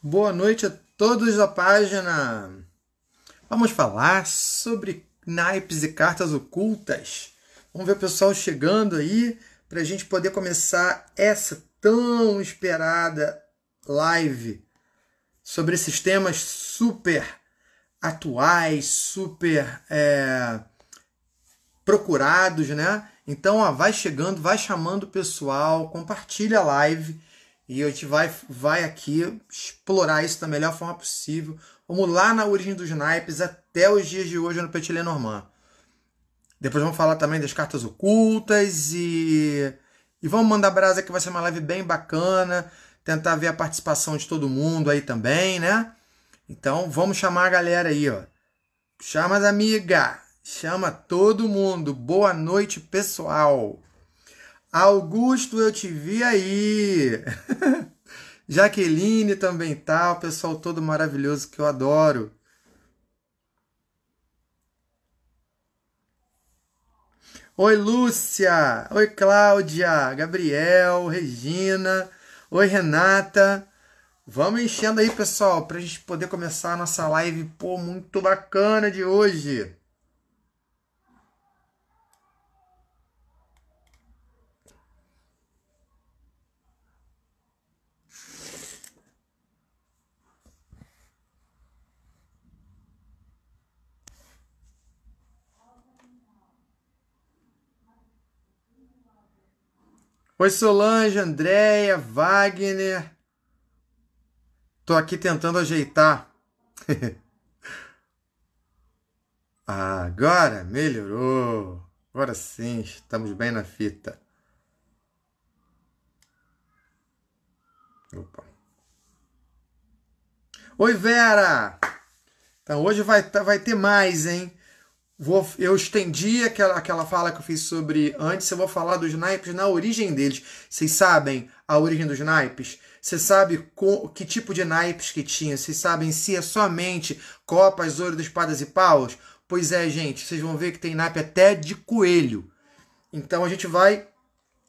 Boa noite a todos da página. Vamos falar sobre naipes e cartas ocultas. Vamos ver o pessoal chegando aí para a gente poder começar essa tão esperada live sobre esses temas super atuais, super é, procurados, né? Então, ó, vai chegando, vai chamando o pessoal, compartilha a live e a gente vai, vai aqui explorar isso da melhor forma possível. Vamos lá na origem dos naipes até os dias de hoje no Petit Lenormand. Depois vamos falar também das cartas ocultas e. E vamos mandar brasa que vai ser uma live bem bacana. Tentar ver a participação de todo mundo aí também, né? Então vamos chamar a galera aí, ó. Chama as amigas, chama todo mundo. Boa noite, pessoal. Augusto, eu te vi aí. Jaqueline também tá, o pessoal todo maravilhoso que eu adoro. Oi, Lúcia. Oi, Cláudia. Gabriel, Regina. Oi, Renata. Vamos enchendo aí, pessoal, para a gente poder começar a nossa live, pô, muito bacana de hoje. Oi, Solange, Andréia, Wagner. Tô aqui tentando ajeitar. Agora melhorou. Agora sim, estamos bem na fita. Opa. Oi, Vera! Então hoje vai, tá, vai ter mais, hein? Vou, eu estendi aquela, aquela fala que eu fiz sobre antes, eu vou falar dos naipes na origem deles. Vocês sabem a origem dos naipes? Você sabe com, que tipo de naipes que tinha? Vocês sabem se é somente copas, ouro, espadas e paus? Pois é, gente, vocês vão ver que tem naipe até de coelho. Então a gente vai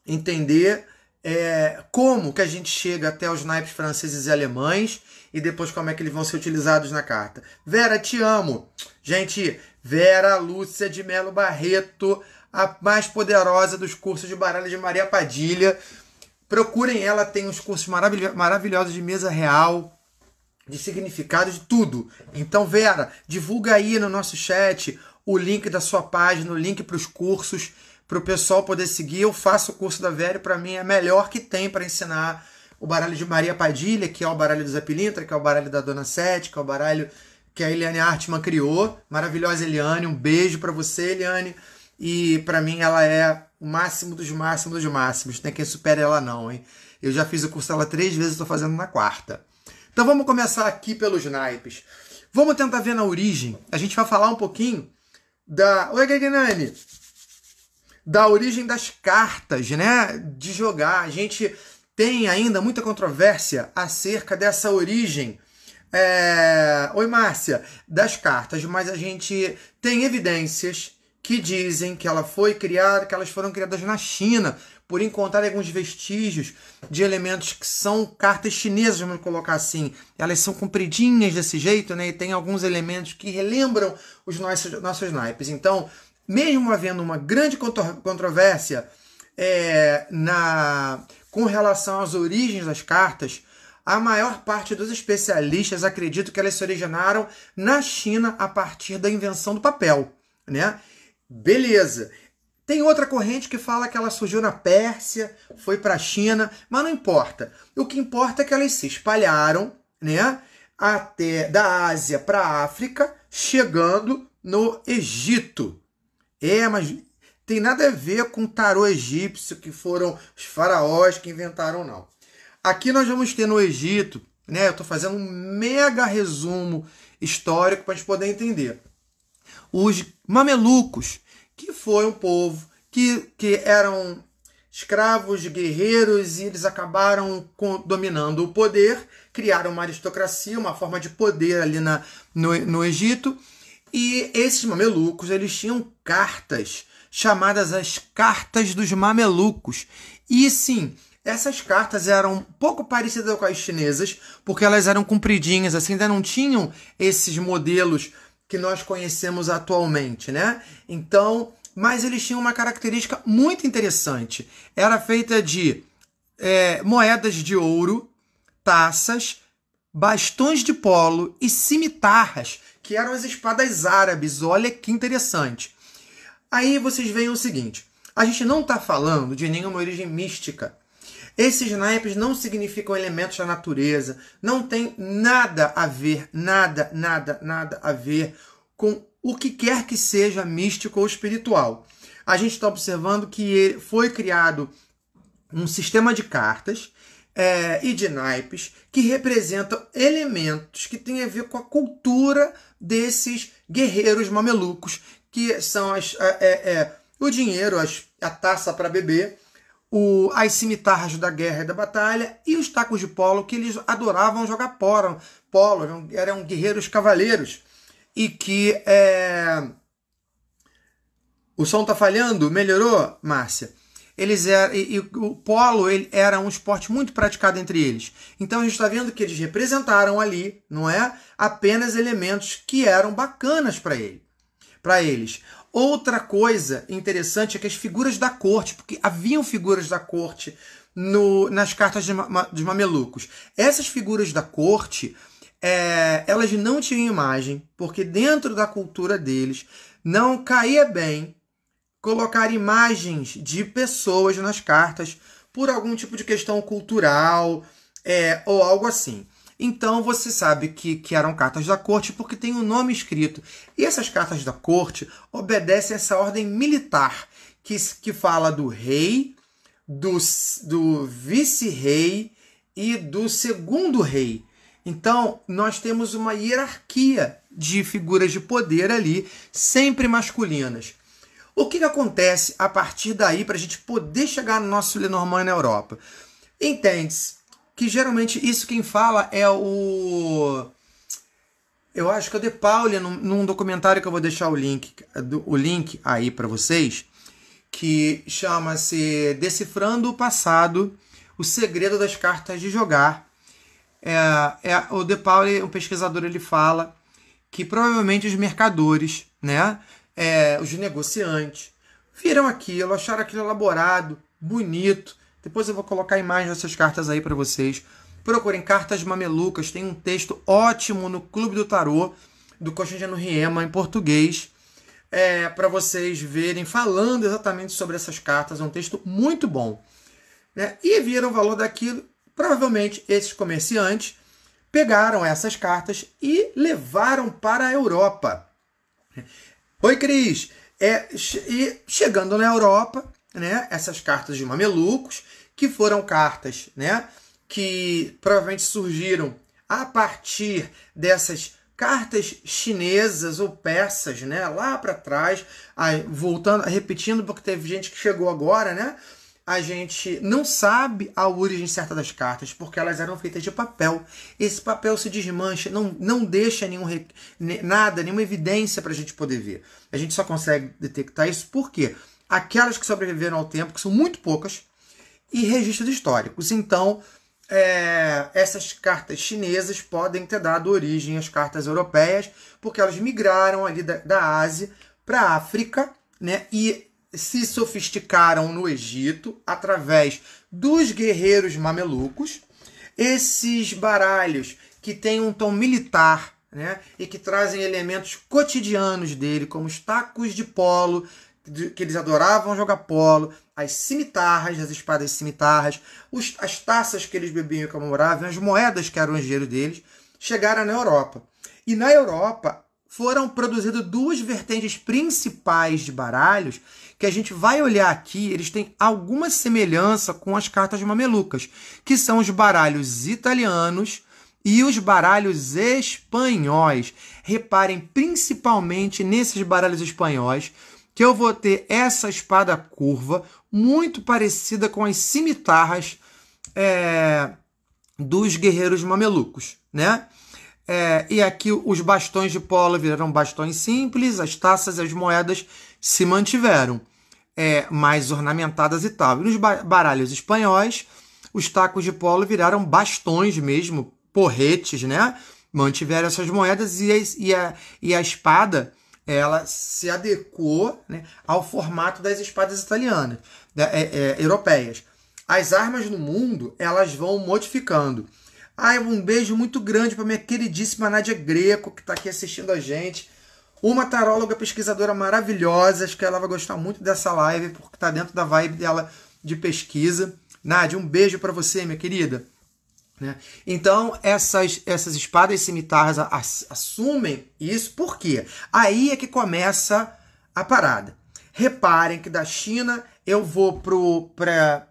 entender é, como que a gente chega até os naipes franceses e alemães e depois como é que eles vão ser utilizados na carta. Vera, te amo. Gente, Vera Lúcia de Melo Barreto, a mais poderosa dos cursos de baralho de Maria Padilha. Procurem ela, tem uns cursos maravilhosos de mesa real, de significado, de tudo. Então, Vera, divulga aí no nosso chat o link da sua página, o link para os cursos, para o pessoal poder seguir. Eu faço o curso da Vera e para mim é a melhor que tem para ensinar o baralho de Maria Padilha, que é o baralho do Zé que é o baralho da Dona Sete, que é o baralho que a Eliane Artman criou. Maravilhosa Eliane, um beijo para você, Eliane. E para mim ela é o máximo dos máximos dos máximos. Tem é quem supere ela não, hein? Eu já fiz o curso dela três vezes, estou fazendo na quarta. Então vamos começar aqui pelos naipes. Vamos tentar ver na origem. A gente vai falar um pouquinho da... Oi, Gagnani! Da origem das cartas, né? De jogar. A gente tem ainda muita controvérsia acerca dessa origem é... Oi, Márcia, das cartas, mas a gente tem evidências que dizem que ela foi criada, que elas foram criadas na China, por encontrar alguns vestígios de elementos que são cartas chinesas, vamos colocar assim. Elas são compridinhas desse jeito, né? E tem alguns elementos que relembram os nossos, nossos naipes. Então, mesmo havendo uma grande controvérsia é, na, com relação às origens das cartas, a maior parte dos especialistas acredita que elas se originaram na China a partir da invenção do papel, né? Beleza. Tem outra corrente que fala que ela surgiu na Pérsia, foi para a China, mas não importa. O que importa é que elas se espalharam, né? Até da Ásia para a África, chegando no Egito. É, mas tem nada a ver com o tarô egípcio, que foram os faraós que inventaram, não. Aqui nós vamos ter no Egito, né? Eu estou fazendo um mega resumo histórico para a gente poder entender. Os mamelucos, que foi um povo que, que eram escravos, guerreiros, e eles acabaram dominando o poder, criaram uma aristocracia, uma forma de poder ali na, no, no Egito. E esses mamelucos, eles tinham cartas, chamadas as Cartas dos Mamelucos. E sim, essas cartas eram um pouco parecidas com as chinesas, porque elas eram compridinhas, assim, ainda não tinham esses modelos que nós conhecemos atualmente, né? Então, mas eles tinham uma característica muito interessante. Era feita de é, moedas de ouro, taças, bastões de polo e cimitarras, que eram as espadas árabes. Olha que interessante. Aí vocês veem o seguinte: a gente não está falando de nenhuma origem mística. Esses naipes não significam elementos da natureza, não tem nada a ver, nada, nada, nada a ver com o que quer que seja místico ou espiritual. A gente está observando que foi criado um sistema de cartas é, e de naipes que representam elementos que têm a ver com a cultura desses guerreiros mamelucos, que são as, é, é, o dinheiro, as, a taça para beber o, as cimitarras da guerra e da batalha e os tacos de polo que eles adoravam jogar polo, polo eram, eram guerreiros cavaleiros e que é... o som tá falhando, melhorou, Márcia? Eles eram, é, e, e, o polo ele, era um esporte muito praticado entre eles. Então a gente está vendo que eles representaram ali, não é? Apenas elementos que eram bacanas para ele, para eles. Outra coisa interessante é que as figuras da corte, porque haviam figuras da corte no, nas cartas de, dos mamelucos, essas figuras da corte é, elas não tinham imagem, porque dentro da cultura deles não caía bem colocar imagens de pessoas nas cartas por algum tipo de questão cultural é, ou algo assim. Então você sabe que, que eram cartas da corte porque tem o um nome escrito. E essas cartas da corte obedecem essa ordem militar que, que fala do rei, do, do vice-rei e do segundo rei. Então, nós temos uma hierarquia de figuras de poder ali, sempre masculinas. O que, que acontece a partir daí para a gente poder chegar no nosso Lenormand na Europa? Entende-se que geralmente isso quem fala é o. Eu acho que é o De Pauli, num, num documentário que eu vou deixar o link, o link aí para vocês, que chama-se Decifrando o Passado, o segredo das cartas de jogar. É, é, o De Pauli, um pesquisador, ele fala que provavelmente os mercadores, né, é, os negociantes, viram aquilo, acharam aquilo elaborado, bonito, depois eu vou colocar a imagem dessas cartas aí para vocês. Procurem Cartas Mamelucas, tem um texto ótimo no Clube do Tarô, do Constantino Riema, em português, é, para vocês verem, falando exatamente sobre essas cartas. É um texto muito bom. Né? E viram o valor daquilo. Provavelmente esses comerciantes pegaram essas cartas e levaram para a Europa. Oi, Cris! É, e chegando na Europa, né, essas cartas de mamelucos, que foram cartas né, que provavelmente surgiram a partir dessas cartas chinesas ou persas, né, lá para trás, aí, voltando, repetindo porque teve gente que chegou agora, né, a gente não sabe a origem certa das cartas, porque elas eram feitas de papel. Esse papel se desmancha, não, não deixa nenhum nada, nenhuma evidência para a gente poder ver. A gente só consegue detectar isso porque aquelas que sobreviveram ao tempo, que são muito poucas, e registros históricos. Então, é, essas cartas chinesas podem ter dado origem às cartas europeias, porque elas migraram ali da, da Ásia para a África, né? E se sofisticaram no Egito através dos guerreiros mamelucos. Esses baralhos que têm um tom militar né, e que trazem elementos cotidianos dele, como os tacos de polo, que eles adoravam jogar polo, as cimitarras, as espadas cimitarras, os, as taças que eles bebiam e comemoravam, as moedas que eram o dinheiro deles, chegaram na Europa. E na Europa foram produzidas duas vertentes principais de baralhos que a gente vai olhar aqui, eles têm alguma semelhança com as cartas mamelucas, que são os baralhos italianos e os baralhos espanhóis. Reparem principalmente nesses baralhos espanhóis, que eu vou ter essa espada curva, muito parecida com as cimitarras é, dos guerreiros mamelucos, né? É, e aqui os bastões de polo viraram bastões simples, as taças e as moedas se mantiveram, é, mais ornamentadas e tal. E nos baralhos espanhóis, os tacos de polo viraram bastões mesmo, porretes, né? Mantiveram essas moedas e a, e a, e a espada ela se adequou né, ao formato das espadas italianas, da, é, é, europeias. As armas no mundo elas vão modificando. Ai, um beijo muito grande para minha queridíssima Nádia Greco, que está aqui assistindo a gente. Uma taróloga pesquisadora maravilhosa, acho que ela vai gostar muito dessa live, porque está dentro da vibe dela de pesquisa. Nádia, um beijo para você, minha querida. Né? Então, essas, essas espadas cimitarras assumem isso, por quê? Aí é que começa a parada. Reparem que da China eu vou para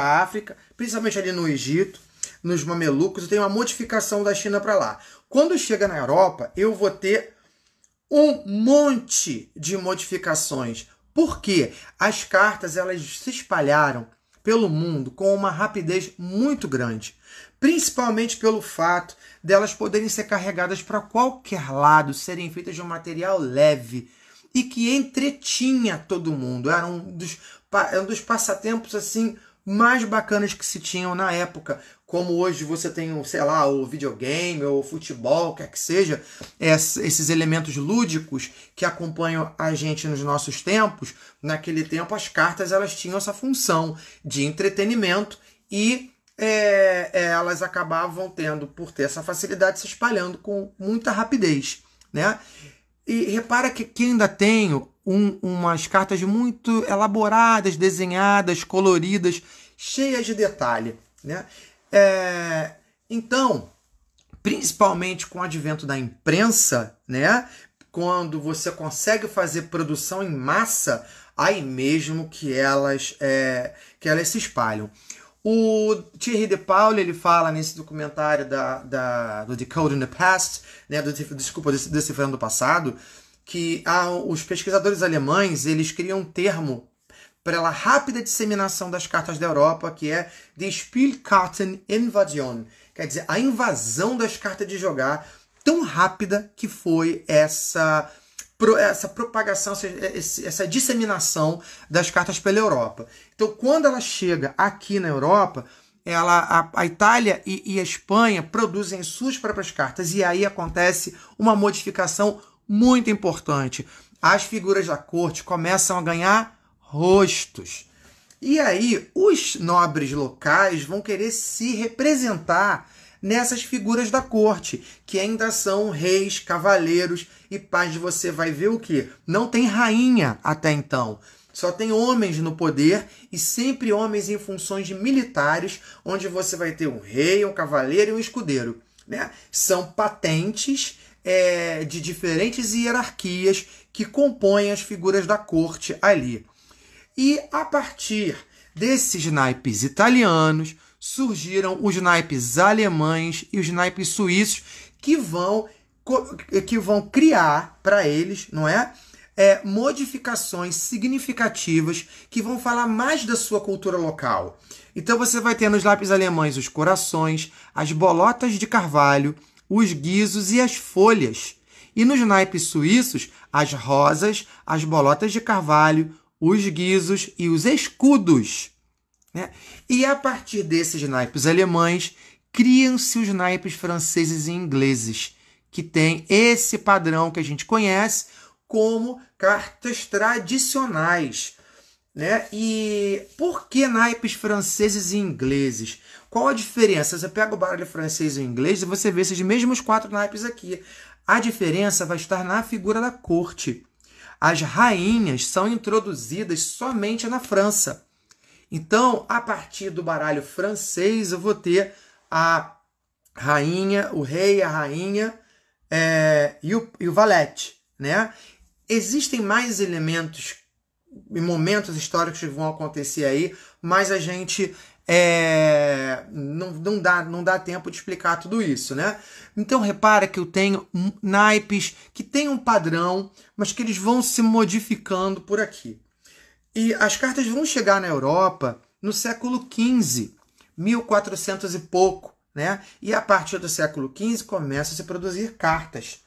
a África, principalmente ali no Egito, nos Mamelucos, eu tenho uma modificação da China para lá. Quando chega na Europa, eu vou ter um monte de modificações. porque As cartas elas se espalharam pelo mundo com uma rapidez muito grande principalmente pelo fato delas poderem ser carregadas para qualquer lado, serem feitas de um material leve e que entretinha todo mundo. Era um dos, é um dos passatempos assim mais bacanas que se tinham na época. Como hoje você tem, sei lá, o videogame ou o futebol, quer é que seja, esses elementos lúdicos que acompanham a gente nos nossos tempos. Naquele tempo, as cartas elas tinham essa função de entretenimento e é, é, elas acabavam tendo, por ter essa facilidade, se espalhando com muita rapidez. Né? E repara que aqui ainda tenho um, umas cartas muito elaboradas, desenhadas, coloridas, cheias de detalhe. Né? É, então, principalmente com o advento da imprensa, né? quando você consegue fazer produção em massa, aí mesmo que elas, é, que elas se espalham. O Thierry de Pauli ele fala nesse documentário da, da, do Decoding the Past, né, do, desculpa, Decifrando o Passado, que ah, os pesquisadores alemães eles criam um termo pela rápida disseminação das cartas da Europa, que é de Spielkarteninvasion, quer dizer, a invasão das cartas de jogar tão rápida que foi essa essa propagação, essa disseminação das cartas pela Europa. Então, quando ela chega aqui na Europa, ela, a, a Itália e, e, a Espanha produzem suas próprias cartas, e aí acontece uma modificação muito importante. As figuras da corte começam a ganhar rostos. E aí, os nobres locais vão querer se representar nessas figuras da corte, que ainda são reis, cavaleiros e paz. Você vai ver o que? Não tem rainha até então. Só tem homens no poder e sempre homens em funções de militares, onde você vai ter um rei, um cavaleiro e um escudeiro. Né? São patentes é, de diferentes hierarquias que compõem as figuras da corte ali. E a partir desses naipes italianos, surgiram os naipes alemães e os naipes suíços que vão que vão criar para eles, não é? é? Modificações significativas que vão falar mais da sua cultura local. Então você vai ter nos lápis alemães os corações, as bolotas de carvalho, os guizos e as folhas. E nos naipes suíços, as rosas, as bolotas de carvalho, os guizos e os escudos. Né? E a partir desses naipes alemães, criam-se os naipes franceses e ingleses, que têm esse padrão que a gente conhece como cartas tradicionais. Né? E por que naipes franceses e ingleses? Qual a diferença? Você pega o baralho francês e o inglês e você vê esses mesmos quatro naipes aqui. A diferença vai estar na figura da corte. As rainhas são introduzidas somente na França. Então, a partir do baralho francês, eu vou ter a rainha, o rei, a rainha é, e, o, e o valete. Né? Existem mais elementos e momentos históricos que vão acontecer aí, mas a gente é, não, não, dá, não dá tempo de explicar tudo isso, né? Então repara que eu tenho naipes que tem um padrão, mas que eles vão se modificando por aqui. E as cartas vão chegar na Europa no século XV, 1400 e pouco, né? E a partir do século XV começa a se produzir cartas.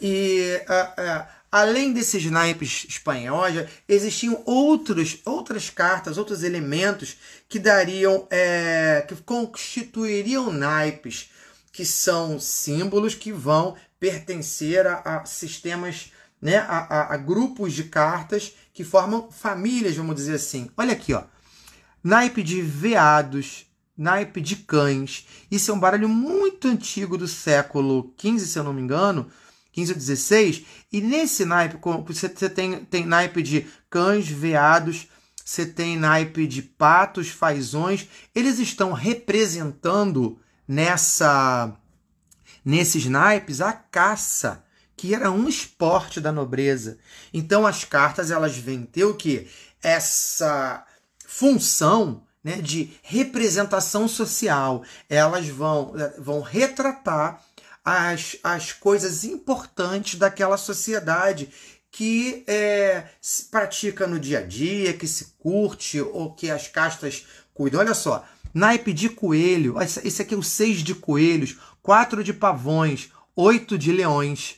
E uh, uh, além desses naipes espanhóis, existiam outros, outras cartas, outros elementos que dariam, é, que constituiriam naipes, que são símbolos que vão pertencer a, a sistemas, né, a, a, a grupos de cartas que formam famílias, vamos dizer assim. Olha aqui, ó. Naipe de veados, naipe de cães. Isso é um baralho muito antigo do século XV, se eu não me engano, 15 ou 16. E nesse naipe, você tem, tem naipe de cães, veados, você tem naipe de patos, fazões, eles estão representando nessa nesses naipes a caça, que era um esporte da nobreza. Então as cartas elas vêm ter o que essa função né, de representação social. Elas vão vão retratar as, as coisas importantes daquela sociedade que é, se pratica no dia a dia, que se curte ou que as castas cuidam. Olha só, naipe de coelho, esse aqui é o seis de coelhos, quatro de pavões, oito de leões.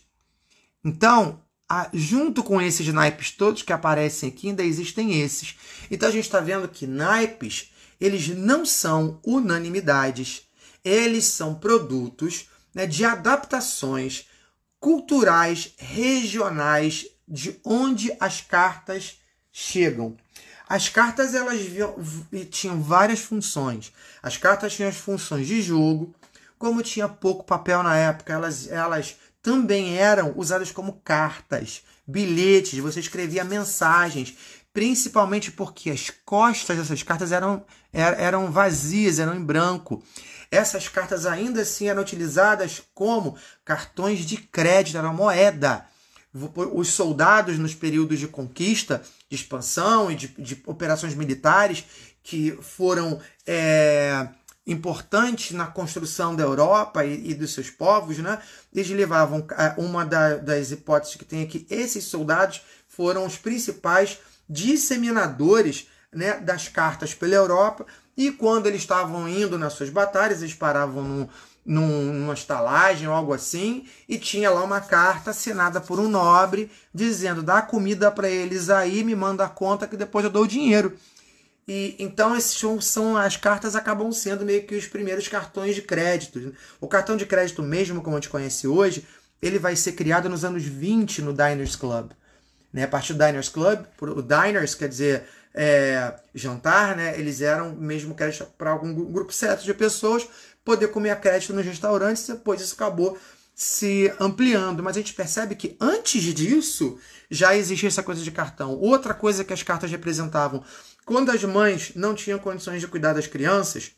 Então, a, junto com esses naipes todos que aparecem aqui, ainda existem esses. Então a gente está vendo que naipes, eles não são unanimidades, eles são produtos né, de adaptações culturais, regionais, de onde as cartas chegam. As cartas elas tinham várias funções. As cartas tinham as funções de jogo, como tinha pouco papel na época, elas, elas também eram usadas como cartas, bilhetes, você escrevia mensagens, principalmente porque as costas dessas cartas eram, er, eram vazias, eram em branco. Essas cartas ainda assim eram utilizadas como cartões de crédito, era moeda. Os soldados, nos períodos de conquista, de expansão e de, de operações militares que foram é, importante na construção da Europa e, e dos seus povos, né? Eles levavam é, uma da, das hipóteses que tem aqui, é esses soldados foram os principais disseminadores né, das cartas pela Europa e quando eles estavam indo nas suas batalhas, eles paravam num, numa estalagem ou algo assim, e tinha lá uma carta assinada por um nobre dizendo: dá comida para eles aí, me manda a conta que depois eu dou o dinheiro. E então esses são as cartas acabam sendo meio que os primeiros cartões de crédito. Né? O cartão de crédito mesmo como a gente conhece hoje, ele vai ser criado nos anos 20 no Diners Club. Né? A partir do Diners Club, o Diners quer dizer é, jantar, né? eles eram mesmo crédito para algum grupo certo de pessoas poder comer a crédito nos restaurantes, depois isso acabou se ampliando, mas a gente percebe que antes disso já existia essa coisa de cartão. Outra coisa que as cartas representavam quando as mães não tinham condições de cuidar das crianças,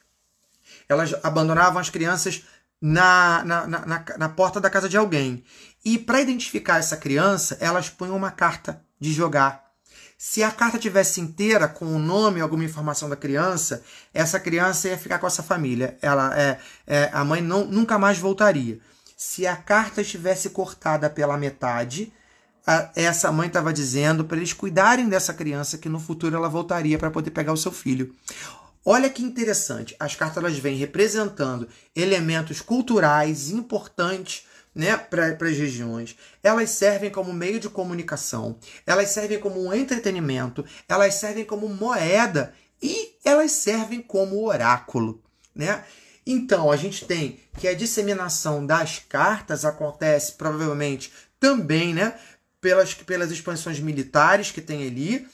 elas abandonavam as crianças na, na, na, na porta da casa de alguém. E para identificar essa criança, elas punham uma carta de jogar. Se a carta tivesse inteira com o nome nome, alguma informação da criança, essa criança ia ficar com essa família. Ela é, é a mãe não, nunca mais voltaria. Se a carta estivesse cortada pela metade, a, essa mãe estava dizendo para eles cuidarem dessa criança que no futuro ela voltaria para poder pegar o seu filho. Olha que interessante, as cartas elas vêm representando elementos culturais importantes né, para as regiões. Elas servem como meio de comunicação, elas servem como um entretenimento, elas servem como moeda e elas servem como oráculo. Né? Então, a gente tem que a disseminação das cartas acontece provavelmente também né, pelas, pelas expansões militares que tem ali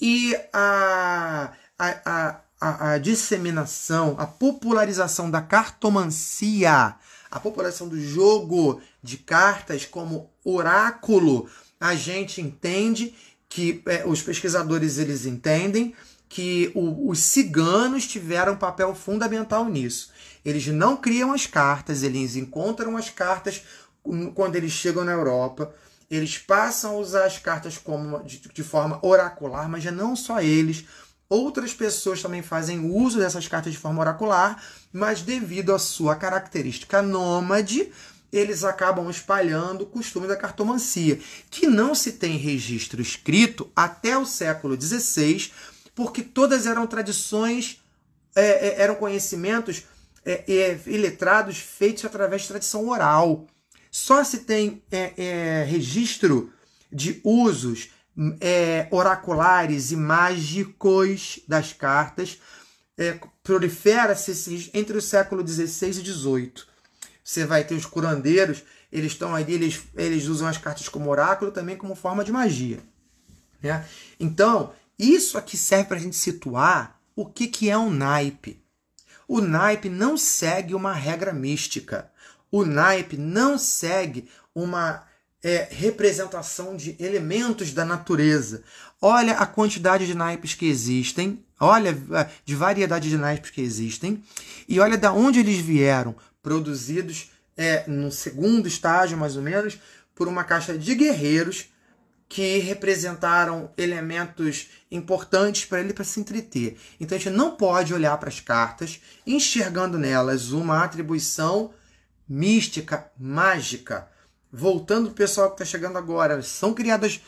e a, a, a, a, disseminação, a popularização da cartomancia, a popularização do jogo de cartas como oráculo, a gente entende que é, os pesquisadores eles entendem que o, os ciganos tiveram um papel fundamental nisso. Eles não criam as cartas, eles encontram as cartas quando eles chegam na Europa eles passam a usar as cartas como de, de forma oracular, mas já não só eles, outras pessoas também fazem uso dessas cartas de forma oracular, mas devido à sua característica nômade, eles acabam espalhando o costume da cartomancia, que não se tem registro escrito até o século XVI, porque todas eram tradições, é, é, eram conhecimentos é, é, iletrados feitos através de tradição oral. Só se tem é, é, registro de usos é, oraculares e mágicos das cartas. É, Prolifera-se entre o século XVI e XVIII. Você vai ter os curandeiros, eles estão ali, eles, eles usam as cartas como oráculo também como forma de magia. Né? Então, isso aqui serve para a gente situar o que, que é um naipe. O naipe não segue uma regra mística o naipe não segue uma é, representação de elementos da natureza. Olha a quantidade de naipes que existem, olha é, de variedade de naipes que existem, e olha da onde eles vieram, produzidos é, no segundo estágio, mais ou menos, por uma caixa de guerreiros que representaram elementos importantes para ele para se entreter. Então a gente não pode olhar para as cartas enxergando nelas uma atribuição mística, mágica. Voltando o pessoal que está chegando agora, são criadas,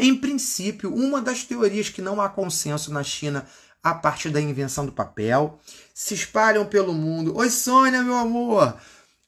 em princípio, uma das teorias que não há consenso na China a partir da invenção do papel, se espalham pelo mundo. Oi, Sônia, meu amor!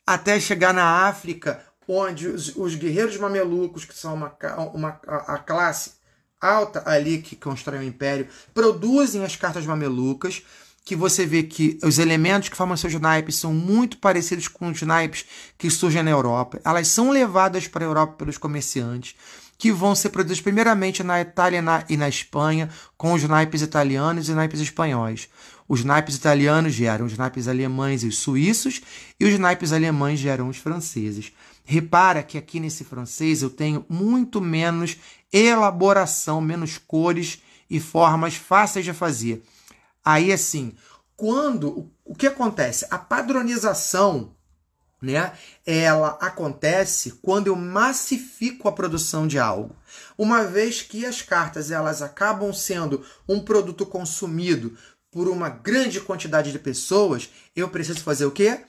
Até chegar na África, onde os, os guerreiros mamelucos, que são uma, uma, a, a classe alta ali que constrói o império, produzem as cartas mamelucas que você vê que os elementos que formam seus naipes são muito parecidos com os naipes que surgem na Europa. Elas são levadas para a Europa pelos comerciantes, que vão ser produzidos primeiramente na Itália e na Espanha, com os naipes italianos e naipes espanhóis. Os naipes italianos geram os naipes alemães e os suíços, e os naipes alemães geram os franceses. Repara que aqui nesse francês eu tenho muito menos elaboração, menos cores e formas fáceis de fazer. Aí assim, quando o que acontece? A padronização, né? Ela acontece quando eu massifico a produção de algo. Uma vez que as cartas elas acabam sendo um produto consumido por uma grande quantidade de pessoas, eu preciso fazer o quê?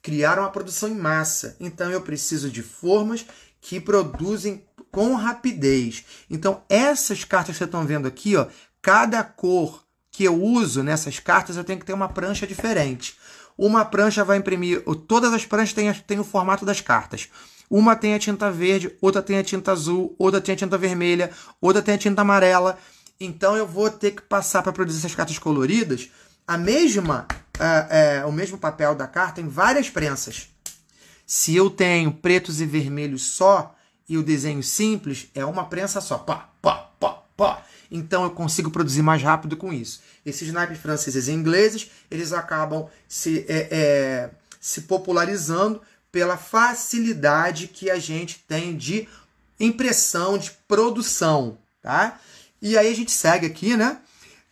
Criar uma produção em massa. Então eu preciso de formas que produzem com rapidez. Então essas cartas que vocês estão vendo aqui, ó, cada cor que eu uso nessas cartas, eu tenho que ter uma prancha diferente. Uma prancha vai imprimir. Todas as pranchas têm, têm o formato das cartas. Uma tem a tinta verde, outra tem a tinta azul, outra tem a tinta vermelha, outra tem a tinta amarela. Então eu vou ter que passar para produzir essas cartas coloridas a mesma, é, é, o mesmo papel da carta em várias prensas. Se eu tenho pretos e vermelhos só e o desenho simples, é uma prensa só. Pá, pá, pá, pá então eu consigo produzir mais rápido com isso. Esses naipes franceses e ingleses, eles acabam se, é, é, se popularizando pela facilidade que a gente tem de impressão, de produção, tá? E aí a gente segue aqui, né?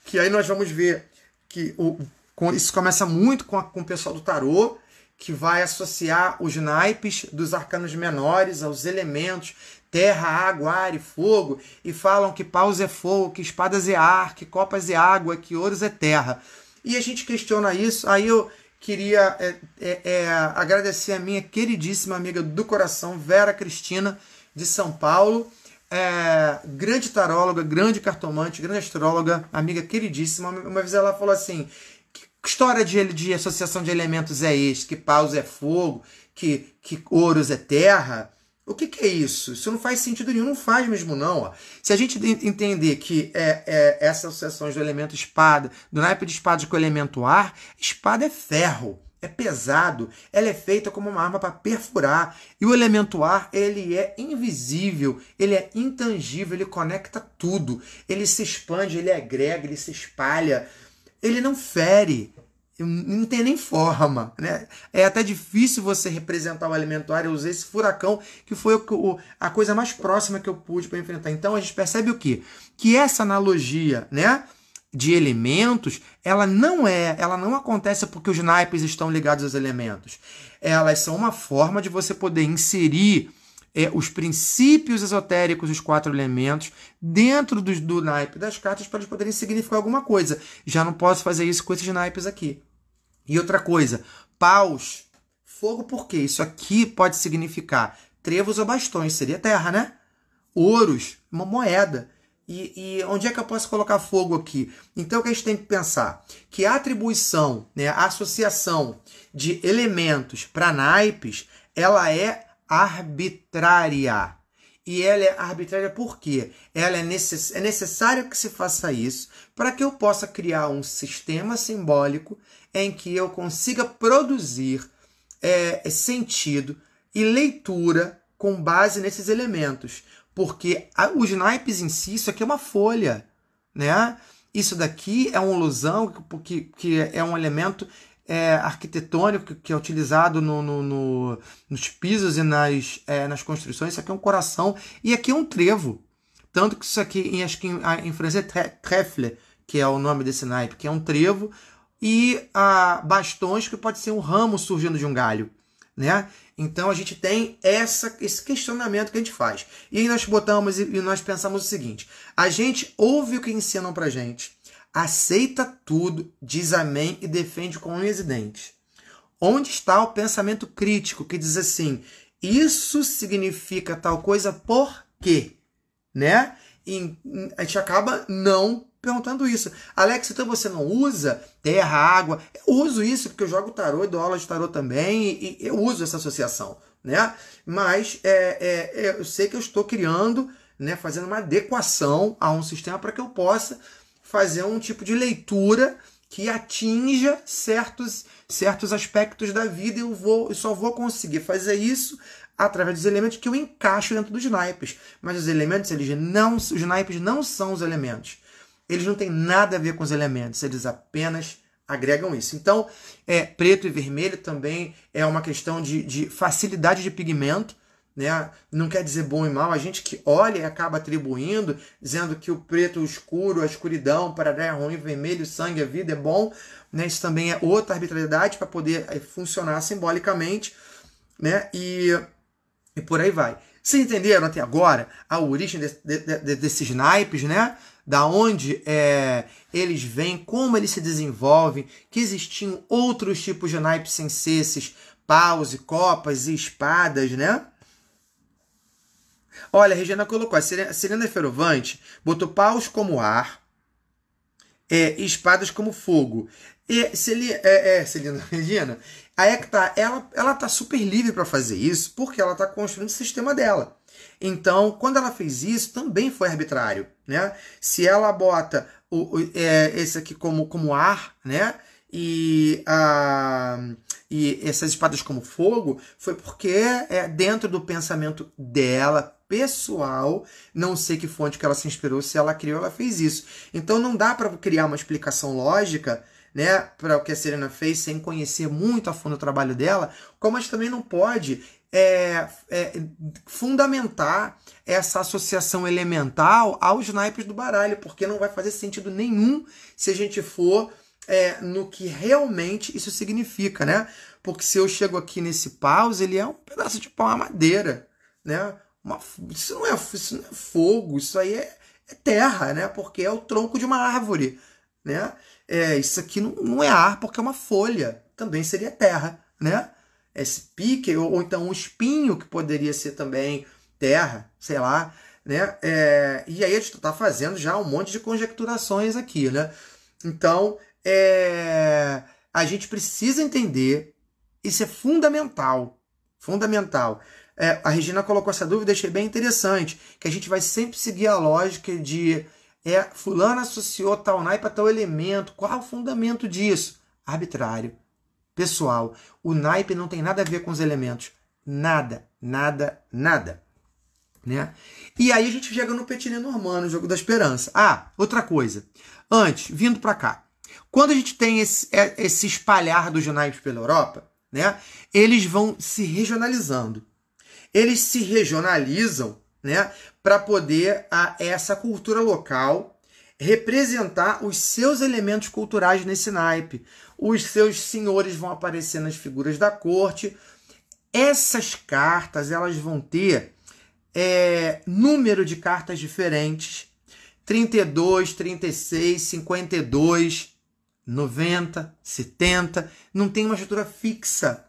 Que aí nós vamos ver que o, isso começa muito com, a, com o pessoal do tarô, que vai associar os naipes dos arcanos menores aos elementos terra, água, ar e fogo, e falam que paus é fogo, que espadas é ar, que copas é água, que ouros é terra. E a gente questiona isso, aí eu queria é, é, é, agradecer a minha queridíssima amiga do coração, Vera Cristina, de São Paulo, é, grande taróloga, grande cartomante, grande astróloga, amiga queridíssima. Uma vez ela falou assim, que história de, de associação de elementos é este? Que paus é fogo, que, que ouros é terra, o que, que, é isso? Isso não faz sentido nenhum, não faz mesmo não. Ó. Se a gente entender que é, é, essas associações do elemento espada, do naipe de espadas com o elemento ar, espada é ferro, é pesado, ela é feita como uma arma para perfurar. E o elemento ar, ele é invisível, ele é intangível, ele conecta tudo. Ele se expande, ele agrega, ele se espalha. Ele não fere, não tem nem forma, né? É até difícil você representar o alimentar. Eu usei esse furacão que foi o, a coisa mais próxima que eu pude para enfrentar. Então a gente percebe o quê? Que essa analogia, né? de elementos, ela não é, ela não acontece porque os naipes estão ligados aos elementos. Elas são uma forma de você poder inserir é, os princípios esotéricos, os quatro elementos, dentro do, do naipe das cartas para eles poderem significar alguma coisa. Já não posso fazer isso com esses naipes aqui. E outra coisa, paus, fogo, por quê isso aqui pode significar trevos ou bastões, seria terra, né? Ouros, uma moeda. E, e, onde é que eu posso colocar fogo aqui? Então, o que a gente tem que pensar? Que a atribuição, né, a associação de elementos para naipes, ela é arbitrária. E ela é arbitrária por quê? Ela é, necess... é necessário que se faça isso para que eu possa criar um sistema simbólico em que eu consiga produzir é, é sentido e leitura com base nesses elementos. Porque a, os naipes em si, isso aqui é uma folha, né? Isso daqui é um ilusão, que, que é um elemento é, arquitetônico que é utilizado no, no, no, nos pisos e nas, é, nas construções. Isso aqui é um coração e aqui é um trevo. Tanto que isso aqui em, acho que em, em francês é trèfle, que é o nome desse naipe, que é um trevo, e a, ah, bastões, que pode ser um ramo surgindo de um galho. Né? Então a gente tem essa, esse questionamento que a gente faz. E nós botamos e, e nós pensamos o seguinte: a gente ouve o que ensinam pra gente, aceita tudo, diz amém e defende com unhas e dentes. Onde está o pensamento crítico que diz assim: isso significa tal coisa por quê? Né? E a gente acaba não perguntando isso. Alex, então você não usa terra, água? Eu uso isso porque eu jogo tarô e dou aula de tarô também e, eu uso essa associação, né? Mas é, é, é, eu sei que eu estou criando, né, fazendo uma adequação a um sistema para que eu possa fazer um tipo de leitura que atinja certos, certos aspectos da vida. Eu vou, eu só vou conseguir fazer isso através dos elementos que eu encaixo dentro dos naipes. Mas os elementos, eles não, os naipes não são os elementos. Eles não têm nada a ver com os elementos. Eles apenas agregam isso. Então, é, preto e vermelho também é uma questão de, de facilidade de pigmento né? Não quer dizer bom e mal. A gente que olha e acaba atribuindo, dizendo que o preto, é o escuro, a escuridão, o pararé é ruim, o vermelho, o sangue, a vida é bom, né? Isso também é outra arbitrariedade para poder eh, funcionar simbolicamente, né? E, e por aí vai. Vocês entenderam até agora a origem de, de, de, desses naipes, né? Da onde é, eles vêm, como eles se desenvolvem, que existiam outros tipos de naipes sem ser esses paus e copas e espadas, né? Olha, a Regina colocou, a Serena Ferovante botou paus como ar, é, espadas como fogo. E Celi, é, é, Celina, Regina, aí é que tá, ela, ela tá super livre para fazer isso porque ela tá construindo o sistema dela. Então, quando ela fez isso, também foi arbitrário, né? Se ela bota o, o é, esse aqui como, como ar, né? E, a, e essas espadas como fogo, foi porque é dentro do pensamento dela, pessoal, não sei que fonte que ela se inspirou, se ela criou, ela fez isso. Então não dá para criar uma explicação lógica, né, para o que a Serena fez sem conhecer muito a fundo o trabalho dela, como a gente também não pode é, é, fundamentar essa associação elemental aos naipes do baralho, porque não vai fazer sentido nenhum se a gente for é, no que realmente isso significa, né? Porque se eu chego aqui nesse paus, ele é um pedaço de pau à madeira, né? Uma, isso, não é, isso não é fogo, isso aí é, é terra, né? Porque é o tronco de uma árvore, né? É, isso aqui não, não é ar porque é uma folha, também seria terra, né? Esse pique, ou, ou então um espinho que poderia ser também terra, sei lá, né? É, e aí a gente está fazendo já um monte de conjecturações aqui, né? Então, é, a gente precisa entender, isso é fundamental, fundamental é, a Regina colocou essa dúvida, achei bem interessante, que a gente vai sempre seguir a lógica de é, fulano associou tal naipe a tal elemento, qual é o fundamento disso? Arbitrário, pessoal. O naipe não tem nada a ver com os elementos. Nada, nada, nada. Né? E aí a gente chega no Humano, no jogo da esperança. Ah, outra coisa. Antes, vindo para cá, quando a gente tem esse, é, esse espalhar dos naipes pela Europa, né, eles vão se regionalizando eles se regionalizam né, para poder a, essa cultura local representar os seus elementos culturais nesse naipe. Os seus senhores vão aparecer nas figuras da corte. Essas cartas elas vão ter é, número de cartas diferentes: 32, 36, 52, 90, 70. Não tem uma estrutura fixa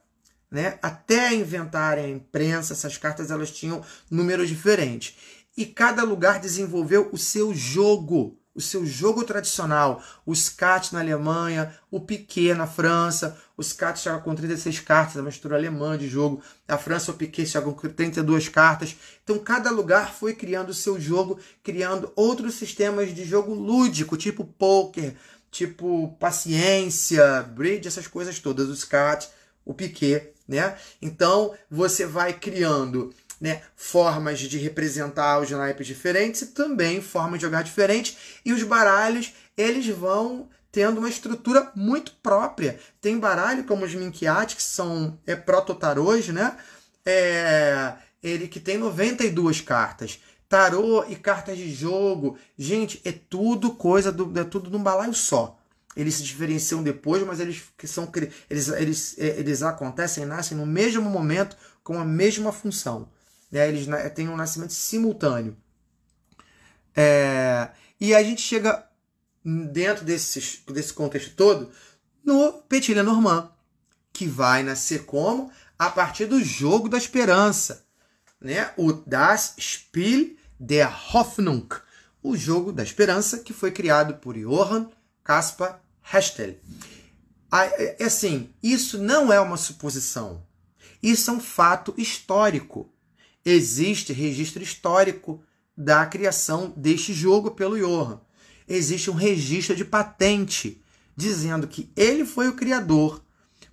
né? Até inventarem a imprensa, essas cartas elas tinham números diferentes. E cada lugar desenvolveu o seu jogo, o seu jogo tradicional. O scat na Alemanha, o Piquet na França. O scat chegava com 36 cartas, é a mistura alemã de jogo. A França, o Piquet chegava com 32 cartas. Então, cada lugar foi criando o seu jogo, criando outros sistemas de jogo lúdico, tipo poker, tipo paciência, bridge, essas coisas todas. O scat, o Piquet né? Então você vai criando né, formas de representar os naipes diferentes e também formas de jogar diferentes. E os baralhos, eles vão tendo uma estrutura muito própria. Tem baralho como os Minkiat, que são é, proto-tarôs, né? É, ele que tem 92 cartas. Tarô e cartas de jogo. Gente, é tudo coisa, do, é tudo num balaio só. Eles se diferenciam depois, mas eles são eles, eles, é, eles acontecem, nascem no mesmo momento com a mesma função. Né? Eles têm um nascimento simultâneo. É, e a gente chega dentro desse, desse contexto todo no Petilia Normand, que vai nascer como? A partir do jogo da esperança, né? o Das Spiel der Hoffnung, o jogo da esperança que foi criado por Johann Caspar Hashtag. Ah, é, é assim, isso não é uma suposição. Isso é um fato histórico. Existe registro histórico da criação deste jogo pelo Johan. Existe um registro de patente dizendo que ele foi o criador,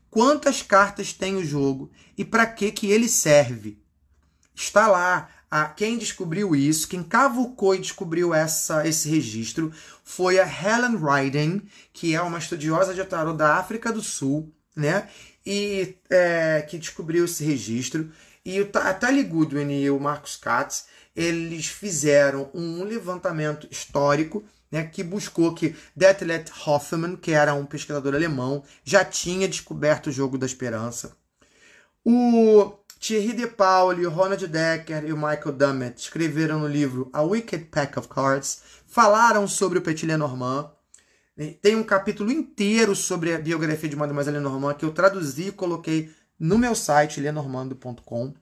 quantas cartas tem o jogo e para que que ele serve. Está lá quem descobriu isso, quem cavucou e descobriu essa, esse registro, foi a Helen Ryden, que é uma estudiosa de tarot da África do Sul, né? E é, que descobriu esse registro. E o, a Tali Goodwin e o Marcus Katz, eles fizeram um levantamento histórico né, que buscou que Detlef Hoffmann, que era um pesquisador alemão, já tinha descoberto o jogo da esperança. O Thierry De Pauli, Ronald Decker e o Michael Dummett escreveram no livro A Wicked Pack of Cards, falaram sobre o Petit Lenormand. Né, tem um capítulo inteiro sobre a biografia de Mademoiselle Lenormand que eu traduzi e coloquei no meu site, lenormando.com.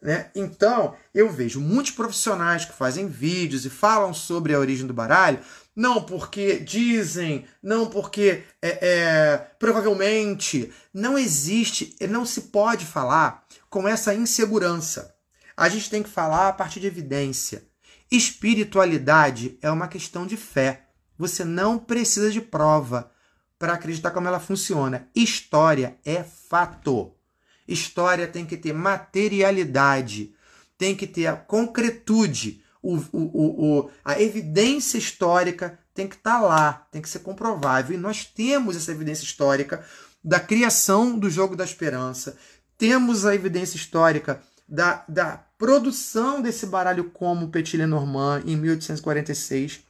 Né? Então, eu vejo muitos profissionais que fazem vídeos e falam sobre a origem do baralho, não porque dizem, não porque é, é, provavelmente não existe, não se pode falar com essa insegurança. A gente tem que falar a partir de evidência. Espiritualidade é uma questão de fé. Você não precisa de prova para acreditar como ela funciona. História é fato. História tem que ter materialidade, tem que ter a concretude, o, o, o, a evidência histórica tem que estar tá lá, tem que ser comprovável. E nós temos essa evidência histórica da criação do jogo da esperança, temos a evidência histórica da, da produção desse baralho como Petit Lenormand em 1846.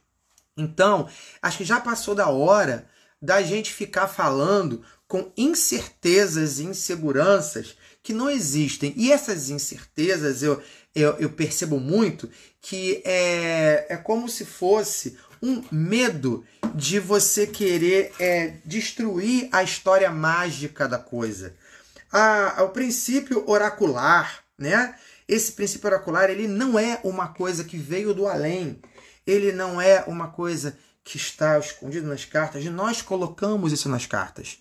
Então, acho que já passou da hora da gente ficar falando com incertezas e inseguranças que não existem. E essas incertezas eu, eu, eu percebo muito que é, é como se fosse um medo de você querer é, destruir a história mágica da coisa a, princípio oracular, né? Esse princípio oracular, ele não é uma coisa que veio do além. Ele não é uma coisa que está escondida nas cartas. E nós colocamos isso nas cartas.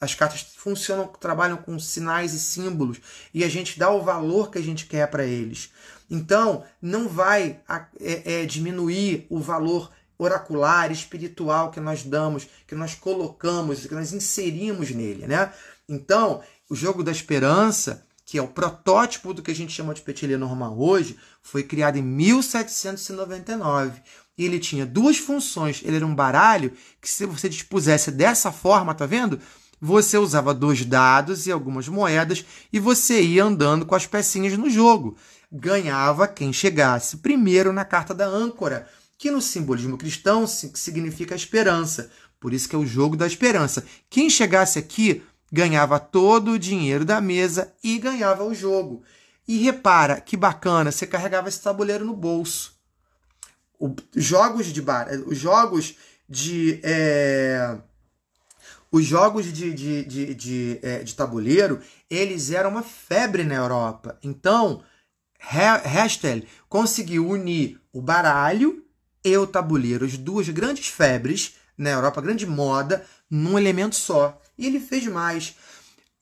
As cartas funcionam, trabalham com sinais e símbolos e a gente dá o valor que a gente quer para eles. Então, não vai é, é, diminuir o valor oracular, espiritual que nós damos, que nós colocamos, que nós inserimos nele, né? Então, o jogo da esperança, que é o protótipo do que a gente chama de Petiliano normal hoje, foi criado em 1799. E ele tinha duas funções. Ele era um baralho que, se você dispusesse dessa forma, tá vendo? Você usava dois dados e algumas moedas e você ia andando com as pecinhas no jogo. Ganhava quem chegasse primeiro na carta da âncora, que no simbolismo cristão significa esperança. Por isso que é o jogo da esperança. Quem chegasse aqui ganhava todo o dinheiro da mesa e ganhava o jogo. E repara que bacana, você carregava esse tabuleiro no bolso. Eh, os jogos de bar, os jogos de é, os jogos de, de, de, de, é, de, tabuleiro eles eram uma febre na Europa. Então Hestel conseguiu unir o baralho e o tabuleiro, as duas grandes febres na Europa, grande moda, num elemento só. E ele fez mais.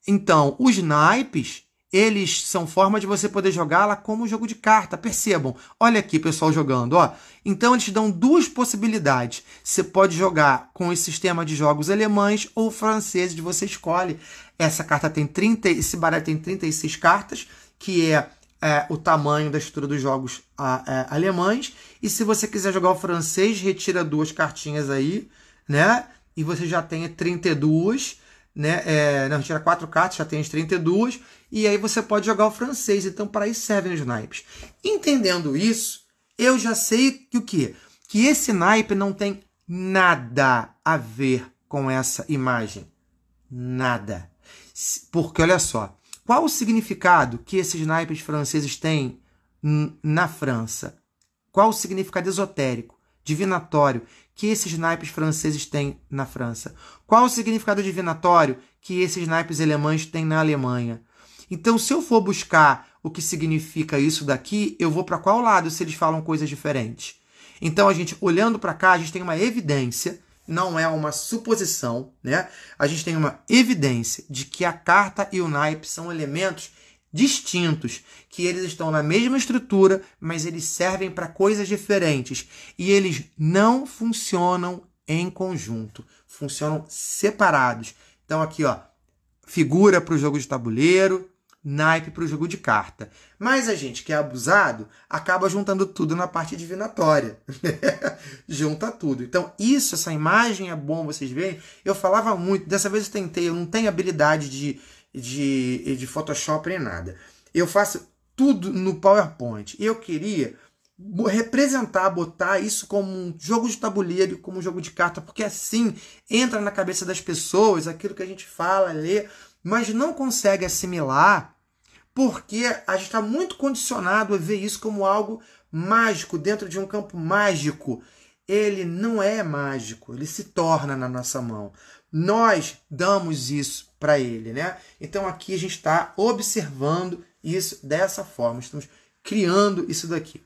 Então, os naipes, eles são forma de você poder jogá-la como jogo de carta. Percebam, olha aqui, pessoal jogando, ó. Então eles te dão duas possibilidades. Você pode jogar com esse sistema de jogos alemães ou franceses, você escolhe. Essa carta tem 30, esse baralho tem 36 cartas, que é é, o tamanho da estrutura dos jogos a, é, alemães. E se você quiser jogar o francês, retira duas cartinhas aí, né? E você já tem 32 né? É, não, tira quatro cartas, já tem as 32, e aí você pode jogar o francês. Então, para isso servem os naipes. Entendendo isso, eu já sei que o quê? Que esse naipe não tem nada a ver com essa imagem. Nada. Porque olha só, qual o significado que esses naipes franceses têm na França? Qual o significado esotérico, divinatório que esses naipes franceses têm na França? Qual o significado divinatório que esses naipes alemães têm na Alemanha? Então, se eu for buscar o que significa isso daqui, eu vou para qual lado se eles falam coisas diferentes? Então, a gente olhando para cá, a gente tem uma evidência, não é uma suposição, né? A gente tem uma evidência de que a carta e o naipe são elementos distintos, que eles estão na mesma estrutura, mas eles servem para coisas diferentes e eles não funcionam em conjunto, funcionam separados. Então aqui, ó, figura para o jogo de tabuleiro, naipe para o jogo de carta. Mas a gente que é abusado acaba juntando tudo na parte divinatória. Junta tudo. Então, isso, essa imagem é bom vocês verem. Eu falava muito, dessa vez eu tentei, eu não tenho habilidade de de, de Photoshop nem nada. Eu faço tudo no PowerPoint. eu queria representar, botar isso como um jogo de tabuleiro, como um jogo de carta, porque assim entra na cabeça das pessoas aquilo que a gente fala, lê, mas não consegue assimilar, porque a gente está muito condicionado a ver isso como algo mágico, dentro de um campo mágico. Ele não é mágico, ele se torna na nossa mão nós damos isso para ele, né? Então aqui a gente está observando isso dessa forma, estamos criando isso daqui.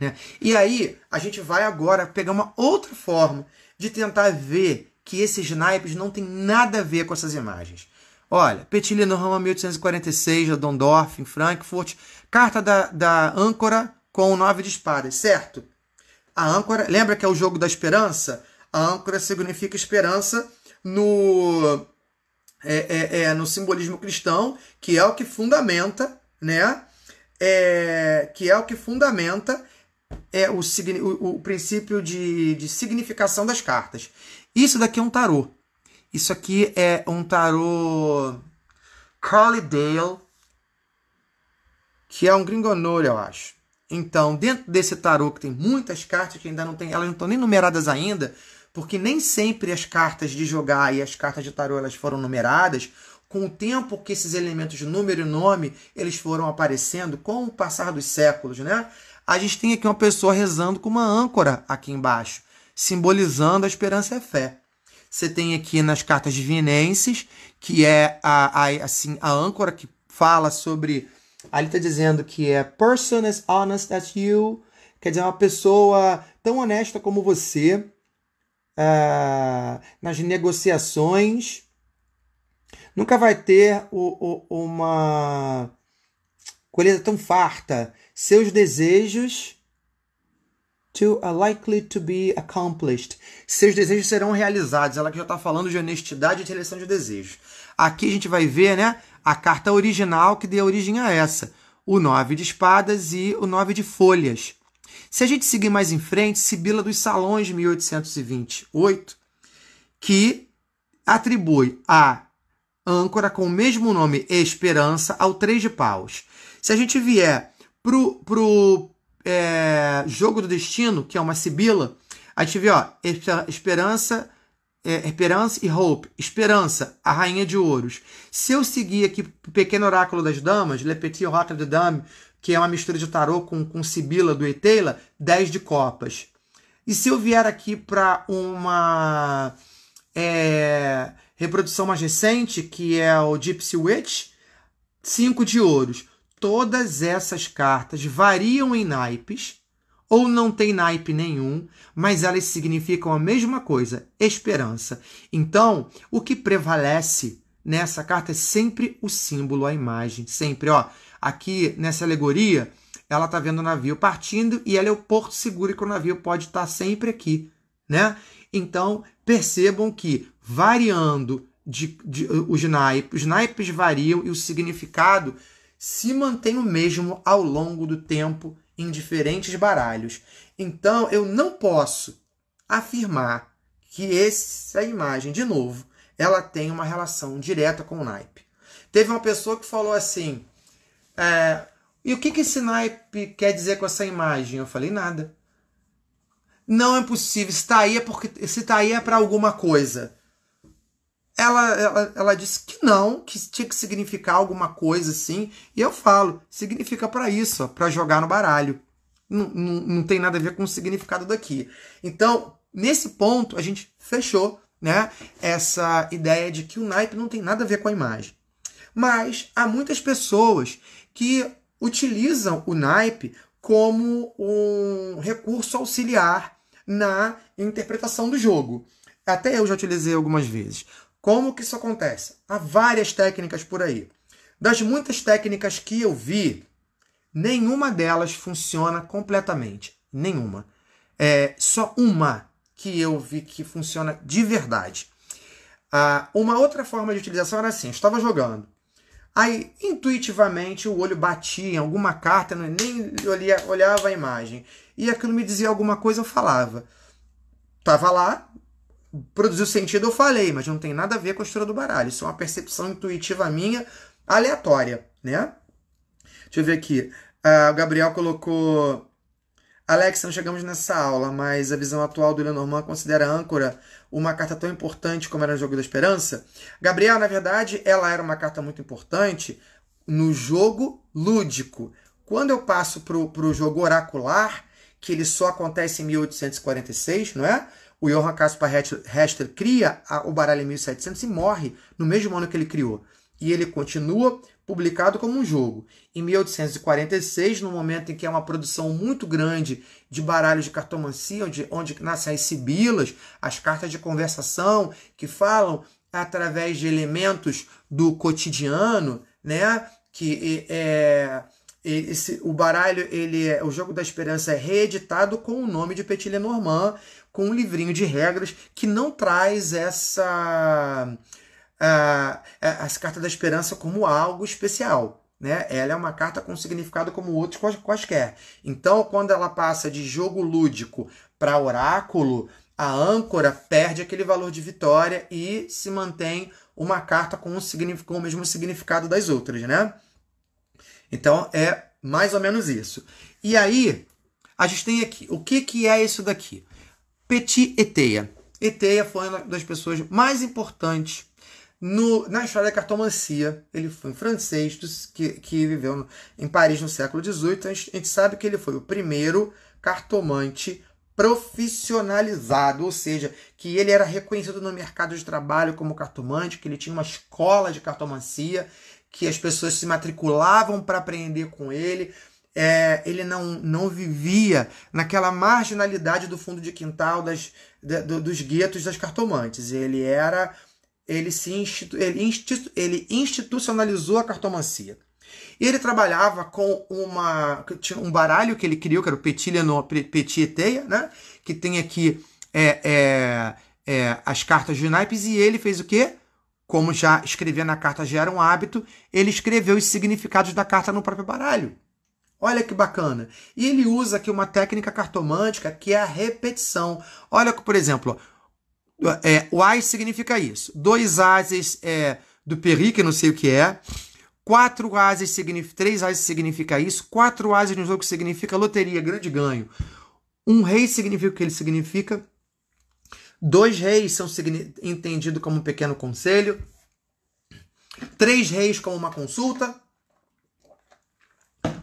Né? E aí a gente vai agora pegar uma outra forma de tentar ver que esses naipes não tem nada a ver com essas imagens. Olha, Petit Lenormand 1846, de Dondorf, em Frankfurt, carta da, da âncora com o nove de espadas, certo? A âncora, lembra que é o jogo da esperança? A âncora significa esperança no, é, é, é, no simbolismo cristão, que é o que fundamenta, né? É, que é o que fundamenta é o, o, o princípio de, de significação das cartas. Isso daqui é um tarô. Isso aqui é um tarô Dale que é um gringonor, eu acho. Então, dentro desse tarô que tem muitas cartas que ainda não tem, elas não estão nem numeradas ainda, porque nem sempre as cartas de jogar e as cartas de tarô elas foram numeradas. Com o tempo que esses elementos de número e nome eles foram aparecendo, com o passar dos séculos, né? A gente tem aqui uma pessoa rezando com uma âncora aqui embaixo, simbolizando a esperança e a fé. Você tem aqui nas cartas divinenses, que é a, a, assim, a âncora que fala sobre. Ali está dizendo que é person as honest as you, quer dizer, uma pessoa tão honesta como você. Ah, nas negociações, nunca vai ter o, o, uma colheita tão farta. Seus desejos to are uh, likely to be accomplished. Seus desejos serão realizados. Ela que já está falando de honestidade e de seleção de desejos. Aqui a gente vai ver né, a carta original que deu origem a essa. O nove de espadas e o nove de folhas. Se a gente seguir mais em frente, Sibila dos Salões de 1828, que atribui a âncora com o mesmo nome Esperança ao Três de Paus. Se a gente vier pro, pro é, Jogo do Destino, que é uma Sibila, a gente vê ó, Esperança, é, Esperança e Hope. Esperança, a Rainha de Ouros. Se eu seguir aqui o Pequeno Oráculo das Damas, Le Petit Oracle de Dame, que é uma mistura de tarô com, com Sibila do Eteila, 10 de copas. E se eu vier aqui para uma é, reprodução mais recente, que é o Gypsy Witch, 5 de ouros. Todas essas cartas variam em naipes, ou não tem naipe nenhum, mas elas significam a mesma coisa, esperança. Então, o que prevalece nessa carta é sempre o símbolo, a imagem, sempre, ó aqui nessa alegoria, ela está vendo o navio partindo e ela é o porto seguro que o navio pode estar tá sempre aqui, né? Então, percebam que variando de, de, os naipes, os naipes variam e o significado se mantém o mesmo ao longo do tempo em diferentes baralhos. Então, eu não posso afirmar que essa imagem, de novo, ela tem uma relação direta com o naipe. Teve uma pessoa que falou assim: é, e o que, que esse naipe quer dizer com essa imagem? Eu falei, nada. Não é possível. Se tá aí é porque. Se está aí é para alguma coisa. Ela, ela, ela disse que não, que tinha que significar alguma coisa assim. E eu falo, significa para isso, para jogar no baralho. Não, não, não tem nada a ver com o significado daqui. Então, nesse ponto, a gente fechou né, essa ideia de que o naipe não tem nada a ver com a imagem. Mas há muitas pessoas que utilizam o naipe como um recurso auxiliar na interpretação do jogo. Até eu já utilizei algumas vezes. Como que isso acontece? Há várias técnicas por aí. Das muitas técnicas que eu vi, nenhuma delas funciona completamente. Nenhuma. É só uma que eu vi que funciona de verdade. Ah, uma outra forma de utilização era assim: eu estava jogando. Aí, intuitivamente, o olho batia em alguma carta, é nem olhava a imagem. E aquilo me dizia alguma coisa, eu falava. Tava lá, produziu sentido, eu falei, mas não tem nada a ver com a história do baralho. Isso é uma percepção intuitiva minha, aleatória, né? Deixa eu ver aqui. Ah, o Gabriel colocou Alex, não chegamos nessa aula, mas a visão atual do Lenormand considera a âncora uma carta tão importante como era no Jogo da Esperança? Gabriel, na verdade, ela era uma carta muito importante no jogo lúdico. Quando eu passo para o jogo oracular, que ele só acontece em 1846, não é? O Johann Caspar Hester cria o baralho em 1700 e morre no mesmo ano que ele criou. E ele continua publicado como um jogo. Em 1846, no momento em que é uma produção muito grande de baralhos de cartomancia, onde, onde nascem as sibilas, as cartas de conversação, que falam através de elementos do cotidiano, né? Que é, esse, o baralho, ele é, o jogo da esperança é reeditado com o nome de Petit Lenormand, com um livrinho de regras que não traz essa ah, as cartas da esperança como algo especial. Né? Ela é uma carta com significado como outros quaisquer. Então, quando ela passa de jogo lúdico para oráculo, a âncora perde aquele valor de vitória e se mantém uma carta com, com o mesmo significado das outras, né? Então é mais ou menos isso. E aí, a gente tem aqui, o que, que é isso daqui? Petit Eteia. Eteia foi uma das pessoas mais importantes no, na história da cartomancia, ele foi um francês que, que viveu no, em Paris no século XVIII. A gente, a gente sabe que ele foi o primeiro cartomante profissionalizado, ou seja, que ele era reconhecido no mercado de trabalho como cartomante, que ele tinha uma escola de cartomancia, que as pessoas se matriculavam para aprender com ele. É, ele não, não vivia naquela marginalidade do fundo de quintal das, do, dos guetos das cartomantes. Ele era ele, se institu ele, institu ele institucionalizou a cartomancia. E ele trabalhava com uma, tinha um baralho que ele criou, que era o Petilha no Petiteia, né? que tem aqui é, é, é, as cartas de naipes, e ele fez o quê? Como já escrever na carta já era um hábito, ele escreveu os significados da carta no próprio baralho. Olha que bacana. E ele usa aqui uma técnica cartomântica que é a repetição. Olha, por exemplo, é, o as significa isso. Dois ases é do Perry que eu não sei o que é. Quatro ases significa. Três ases significa isso. Quatro ases no jogo significa loteria, grande ganho. Um rei significa o que ele significa. Dois reis são entendidos como um pequeno conselho. Três reis como uma consulta.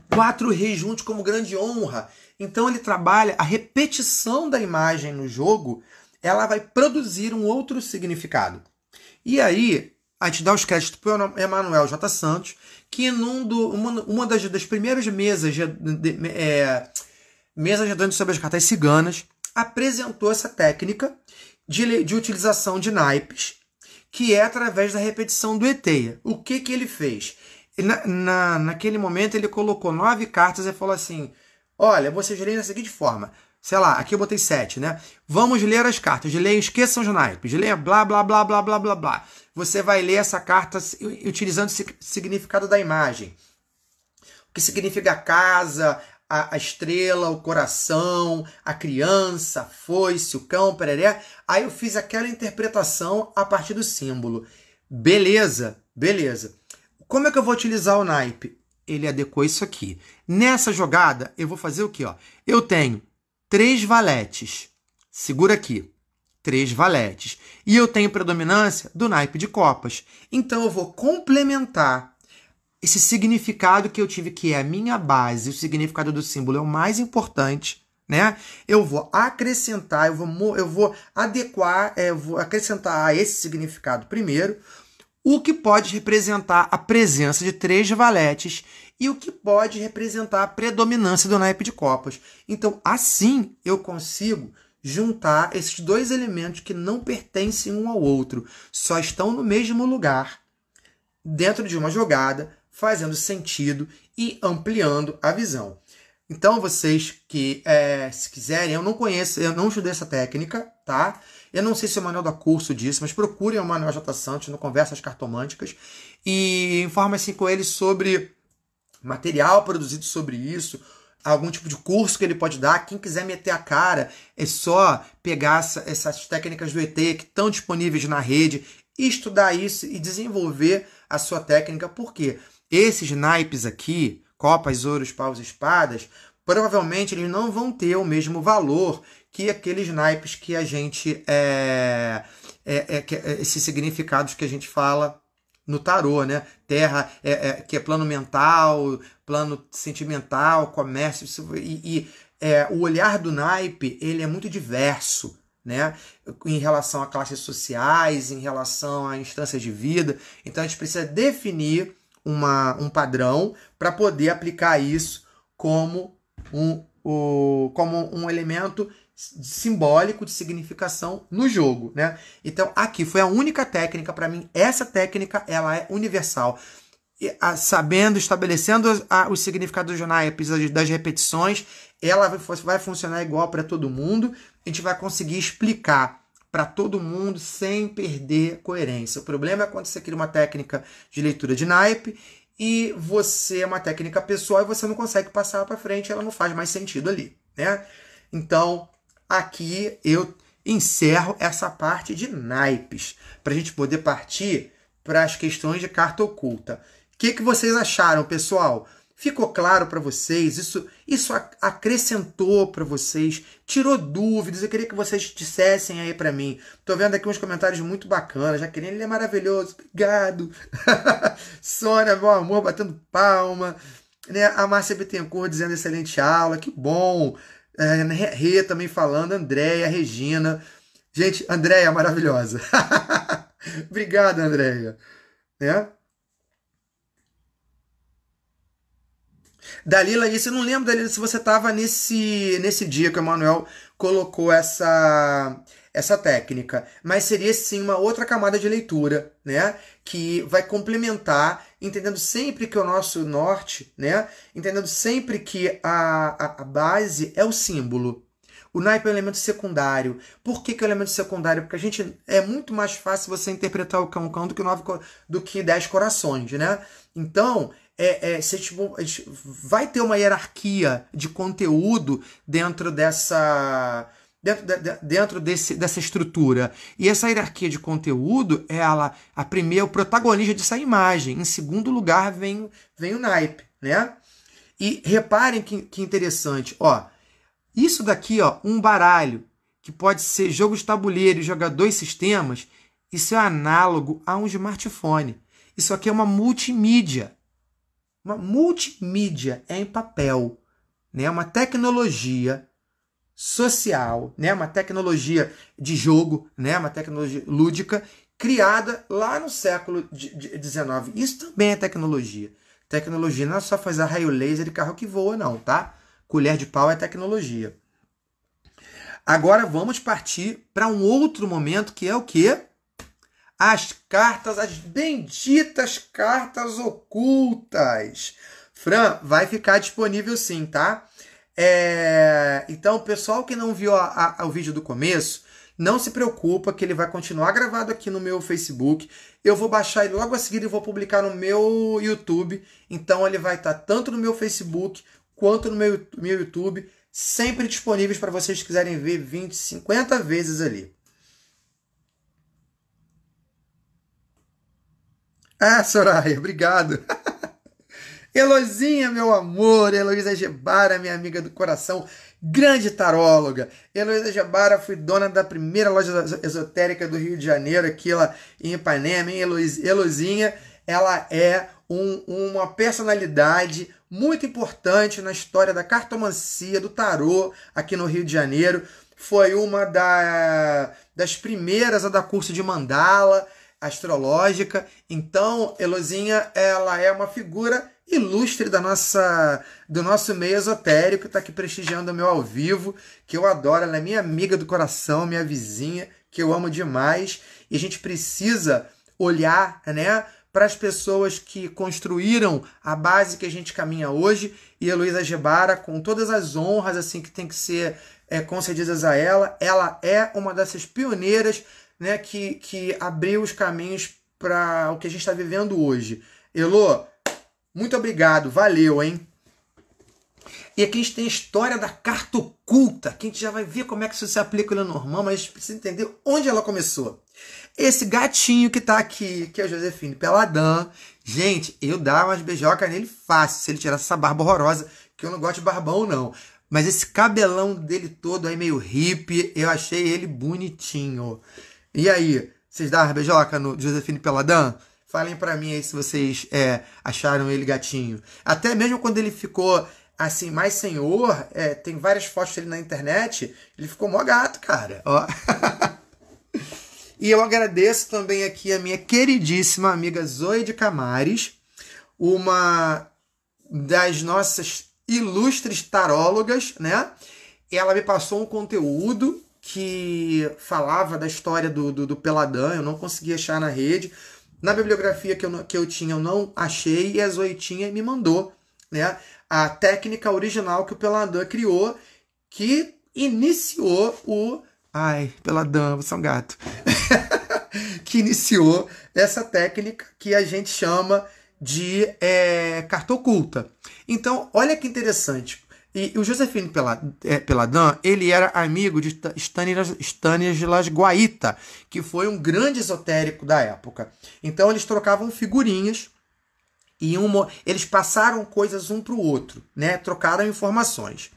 Quatro reis juntos como grande honra. Então ele trabalha a repetição da imagem no jogo ela vai produzir um outro significado. E aí, a gente dá os créditos para o Emanuel J. Santos, que num do, uma, uma das, das primeiras mesas de, de, de é, mesas redondas sobre as cartas ciganas apresentou essa técnica de, de utilização de naipes, que é através da repetição do eteia O que, que ele fez? Na, na, naquele momento ele colocou nove cartas e falou assim: Olha, você gerei da seguinte forma: sei lá, aqui eu botei 7, né? Vamos ler as cartas. Leia, esqueçam os naipes. Leia blá, blá, blá, blá, blá, blá, blá. Você vai ler essa carta utilizando o significado da imagem. O que significa a casa, a, a estrela, o coração, a criança, a foice, o cão, pereré. Aí eu fiz aquela interpretação a partir do símbolo. Beleza, beleza. Como é que eu vou utilizar o naipe? Ele adequou isso aqui. Nessa jogada, eu vou fazer o quê? Ó? Eu tenho três valetes. Segura aqui. Três valetes. E eu tenho predominância do naipe de copas. Então eu vou complementar esse significado que eu tive, que é a minha base. O significado do símbolo é o mais importante. Né? Eu vou acrescentar, eu vou, eu vou adequar, é, eu vou acrescentar a esse significado primeiro, o que pode representar a presença de três valetes e o que pode representar a predominância do naipe de copas. Então, assim eu consigo juntar esses dois elementos que não pertencem um ao outro, só estão no mesmo lugar, dentro de uma jogada, fazendo sentido e ampliando a visão. Então, vocês que é, se quiserem, eu não conheço, eu não estudei essa técnica, tá? Eu não sei se o Manuel dá curso disso, mas procurem o Manuel J. Santos no Conversas Cartomânticas e informem-se com ele sobre material produzido sobre isso, algum tipo de curso que ele pode dar. Quem quiser meter a cara, é só pegar essa, essas técnicas do ET que estão disponíveis na rede, estudar isso e desenvolver a sua técnica, porque esses naipes aqui, copas, ouros, paus, espadas, provavelmente eles não vão ter o mesmo valor que aqueles naipes que a gente é, é, é, é esses significados que a gente fala no tarô, né? Terra é, é, que é plano mental, plano sentimental, comércio e, e é, o olhar do naipe ele é muito diverso, né? Em relação a classes sociais, em relação a instâncias de vida. Então a gente precisa definir uma, um padrão para poder aplicar isso como um, o, como um elemento simbólico de significação no jogo, né? Então aqui foi a única técnica para mim. Essa técnica ela é universal. E, a, sabendo, estabelecendo a, os significados dos naipes, das repetições, ela vai, vai funcionar igual para todo mundo. A gente vai conseguir explicar para todo mundo sem perder coerência. O problema é quando você cria uma técnica de leitura de naipe e você é uma técnica pessoal e você não consegue passar para frente, ela não faz mais sentido ali, né? Então, aqui eu encerro essa parte de naipes, para a gente poder partir para as questões de carta oculta. O que, que vocês acharam, pessoal? Ficou claro para vocês? Isso, isso acrescentou para vocês? Tirou dúvidas? Eu queria que vocês dissessem aí para mim. Estou vendo aqui uns comentários muito bacanas. Jaqueline, ele é maravilhoso. Obrigado. Sônia, meu amor, batendo palma. Né? A Márcia Bittencourt dizendo excelente aula. Que bom. É, Rê também falando, Andréia, Regina. Gente, Andréia, é maravilhosa. Obrigado, Andréia. Né? Dalila, isso eu não lembro, Dalila, se você estava nesse, nesse dia que o Emanuel colocou essa, essa técnica, mas seria sim uma outra camada de leitura, né? Que vai complementar entendendo sempre que o nosso norte, né? Entendendo sempre que a, a, a base é o símbolo. O naipe é um elemento secundário. Por que, que é um elemento secundário? Porque a gente é muito mais fácil você interpretar o cão cão do que nove do que dez corações, né? Então é, é, se tipo, vai ter uma hierarquia de conteúdo dentro dessa dentro, de, dentro desse, dessa estrutura. E essa hierarquia de conteúdo, ela, a primeira, o protagonista dessa imagem. Em segundo lugar, vem, vem o naipe, né? E reparem que, que interessante, ó. Isso daqui, ó, um baralho, que pode ser jogo de tabuleiro e jogar dois sistemas, isso é análogo a um smartphone. Isso aqui é uma multimídia. Uma multimídia é em papel, né? Uma tecnologia social, né? Uma tecnologia de jogo, né? Uma tecnologia lúdica criada lá no século XIX. Isso também é tecnologia. Tecnologia não é só fazer raio laser e carro que voa, não, tá? Colher de pau é tecnologia. Agora vamos partir para um outro momento que é o que? As cartas, as benditas cartas ocultas. Fran, vai ficar disponível sim, tá? É... Então, pessoal que não viu a, a, o vídeo do começo, não se preocupa que ele vai continuar gravado aqui no meu Facebook. Eu vou baixar ele logo a seguir e vou publicar no meu YouTube. Então ele vai estar tanto no meu Facebook quanto no meu, meu YouTube, sempre disponíveis para vocês quiserem ver 20, 50 vezes ali. Ah, Soraya, obrigado. Elozinha, meu amor, Heloísa Gebara, minha amiga do coração, grande taróloga. Heloísa Gebara foi dona da primeira loja esotérica do Rio de Janeiro, aqui lá em Ipanema, hein? Helozinha, ela é um, uma personalidade muito importante na história da cartomancia, do tarô aqui no Rio de Janeiro. Foi uma da, das primeiras a dar curso de mandala astrológica. Então, Elozinha, ela é uma figura ilustre da nossa, do nosso meio esotérico, está aqui prestigiando o meu ao vivo, que eu adoro, ela é minha amiga do coração, minha vizinha, que eu amo demais, e a gente precisa olhar, né, para as pessoas que construíram a base que a gente caminha hoje, e Heloísa Gebara, com todas as honras assim que tem que ser é, concedidas a ela, ela é uma dessas pioneiras né, que, que abriu os caminhos para o que a gente está vivendo hoje. Elô, muito obrigado, valeu, hein? E aqui a gente tem a história da carta oculta, que a gente já vai ver como é que isso se aplica no normal, mas a gente precisa entender onde ela começou. Esse gatinho que tá aqui, que é o Josefine Peladão, gente, eu dava umas beijocas nele fácil, se ele tirasse essa barba horrorosa, que eu não gosto de barbão, não. Mas esse cabelão dele todo aí, meio hippie, eu achei ele bonitinho. E aí, vocês davam beijoca no Josefine Peladão? Falem para mim aí se vocês é, acharam ele gatinho. Até mesmo quando ele ficou assim, mais senhor, é, tem várias fotos dele na internet, ele ficou mó gato, cara. Ó. e eu agradeço também aqui a minha queridíssima amiga Zoe de Camares, uma das nossas ilustres tarólogas, né? Ela me passou um conteúdo que falava da história do, do, do Peladão, eu não consegui achar na rede, na bibliografia que eu, que eu tinha, eu não achei, e a Zoe tinha e me mandou né, a técnica original que o Peladão criou, que iniciou o. Ai, Peladão, você é um gato. que iniciou essa técnica que a gente chama de é, carta oculta. Então, olha que interessante. E o Josefino é, peladão ele era amigo de Stanislas Guaita, que foi um grande esotérico da época. Então eles trocavam figurinhas e uma, eles passaram coisas um para o outro, né? Trocaram informações,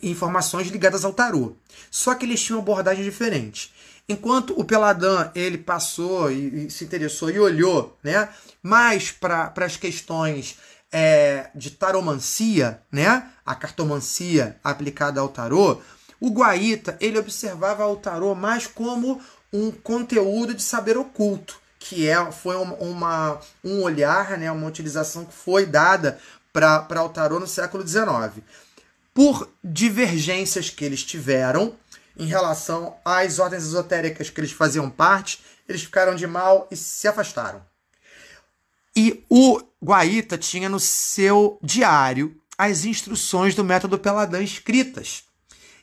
informações ligadas ao tarô. Só que eles tinham abordagem diferente. Enquanto o peladão ele passou e, e se interessou e olhou, né? Mais para as questões é, de taromancia, né? a cartomancia aplicada ao tarô, o Guaíta ele observava o tarô mais como um conteúdo de saber oculto, que é, foi uma, uma um olhar, né, uma utilização que foi dada para o tarô no século XIX. Por divergências que eles tiveram em relação às ordens esotéricas que eles faziam parte, eles ficaram de mal e se afastaram. E o Guaíta tinha no seu diário as instruções do método Peladão escritas.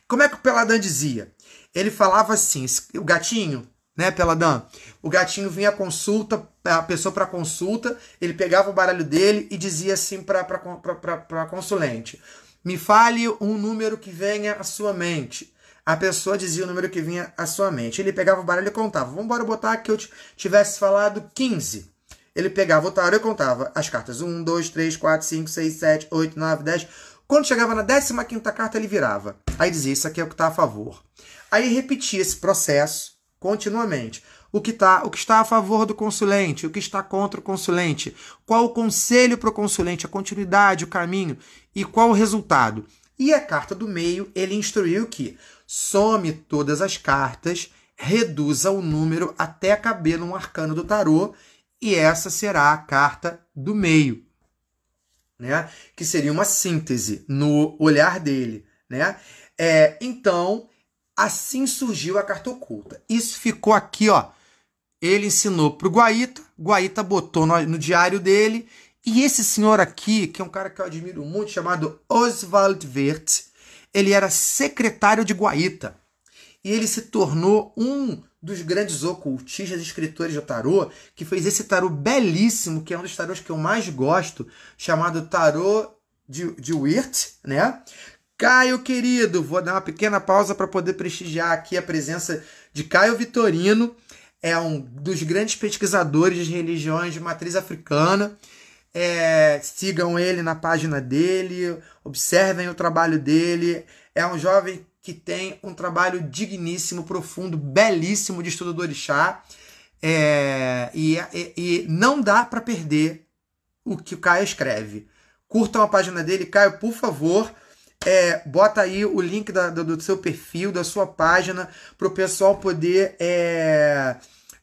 Como é que o Peladão dizia? Ele falava assim, o gatinho, né, Peladão. O gatinho vinha à consulta, a pessoa para consulta, ele pegava o baralho dele e dizia assim para a consulente: Me fale um número que venha à sua mente. A pessoa dizia o número que vinha à sua mente. Ele pegava o baralho e contava. Vamos botar que eu tivesse falado 15. Ele pegava o tarô e contava as cartas 1, 2, 3, 4, 5, 6, 7, 8, 9, 10. Quando chegava na 15 carta, ele virava. Aí dizia: Isso aqui é o que está a favor. Aí repetia esse processo continuamente. O que, tá, o que está a favor do consulente, o que está contra o consulente, qual o conselho para o consulente, a continuidade, o caminho e qual o resultado. E a carta do meio, ele instruiu que some todas as cartas, reduza o número até caber num arcano do tarô e essa será a carta do meio, né? Que seria uma síntese no olhar dele, né? É, então, assim surgiu a carta oculta. Isso ficou aqui, ó. Ele ensinou pro Guaíta, Guaíta botou no, no diário dele, e esse senhor aqui, que é um cara que eu admiro muito, chamado Oswald Wirth, ele era secretário de Guaíta e ele se tornou um dos grandes ocultistas, escritores de tarô, que fez esse tarô belíssimo, que é um dos tarôs que eu mais gosto, chamado Tarô de, de Wirt, né? Caio, querido, vou dar uma pequena pausa para poder prestigiar aqui a presença de Caio Vitorino, é um dos grandes pesquisadores de religiões de matriz africana. É, sigam ele na página dele, observem o trabalho dele. É um jovem que tem um trabalho digníssimo, profundo, belíssimo de estudo do orixá. É, e, e, e, não dá para perder o que o Caio escreve. Curtam a página dele, Caio, por favor. É, bota aí o link da, do, do, seu perfil, da sua página, para o pessoal poder é,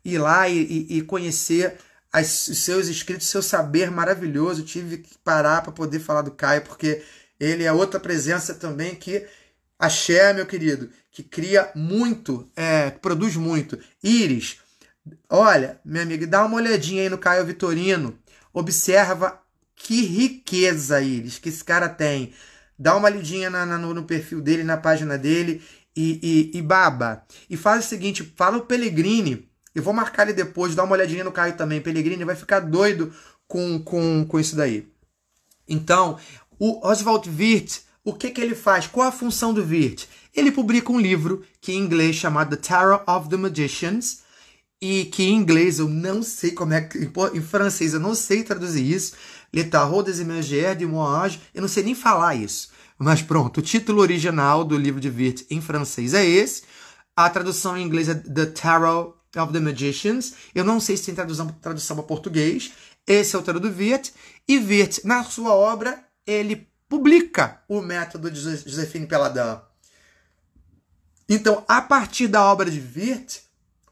ir lá e, e conhecer as, os seus inscritos, seu saber maravilhoso. Tive que parar para poder falar do Caio, porque ele é outra presença também que Axé, meu querido, que cria muito, é, produz muito. Iris, olha, minha amiga, dá uma olhadinha aí no Caio Vitorino. Observa que riqueza, Iris, que esse cara tem. Dá uma lidinha na, na, no perfil dele, na página dele e, e, e baba. E faz o seguinte, fala o Pellegrini. Eu vou marcar ele depois, dá uma olhadinha no Caio também. Pellegrini vai ficar doido com, com, com isso daí. Então, o Oswald Wirth o que, que ele faz? Qual a função do Virt? Ele publica um livro que em inglês é chamado The Tarot of the Magicians e que em inglês eu não sei como é que em francês eu não sei traduzir isso. Le Tarot des Imagères de Moange, eu não sei nem falar isso. Mas pronto, o título original do livro de Virt em francês é esse. A tradução em inglês é The Tarot of the Magicians. Eu não sei se tem tradução, tradução para português. Esse é o título do Virt. E Virt, na sua obra, ele publica o método de Josephine Peladão. Então, a partir da obra de Wirth,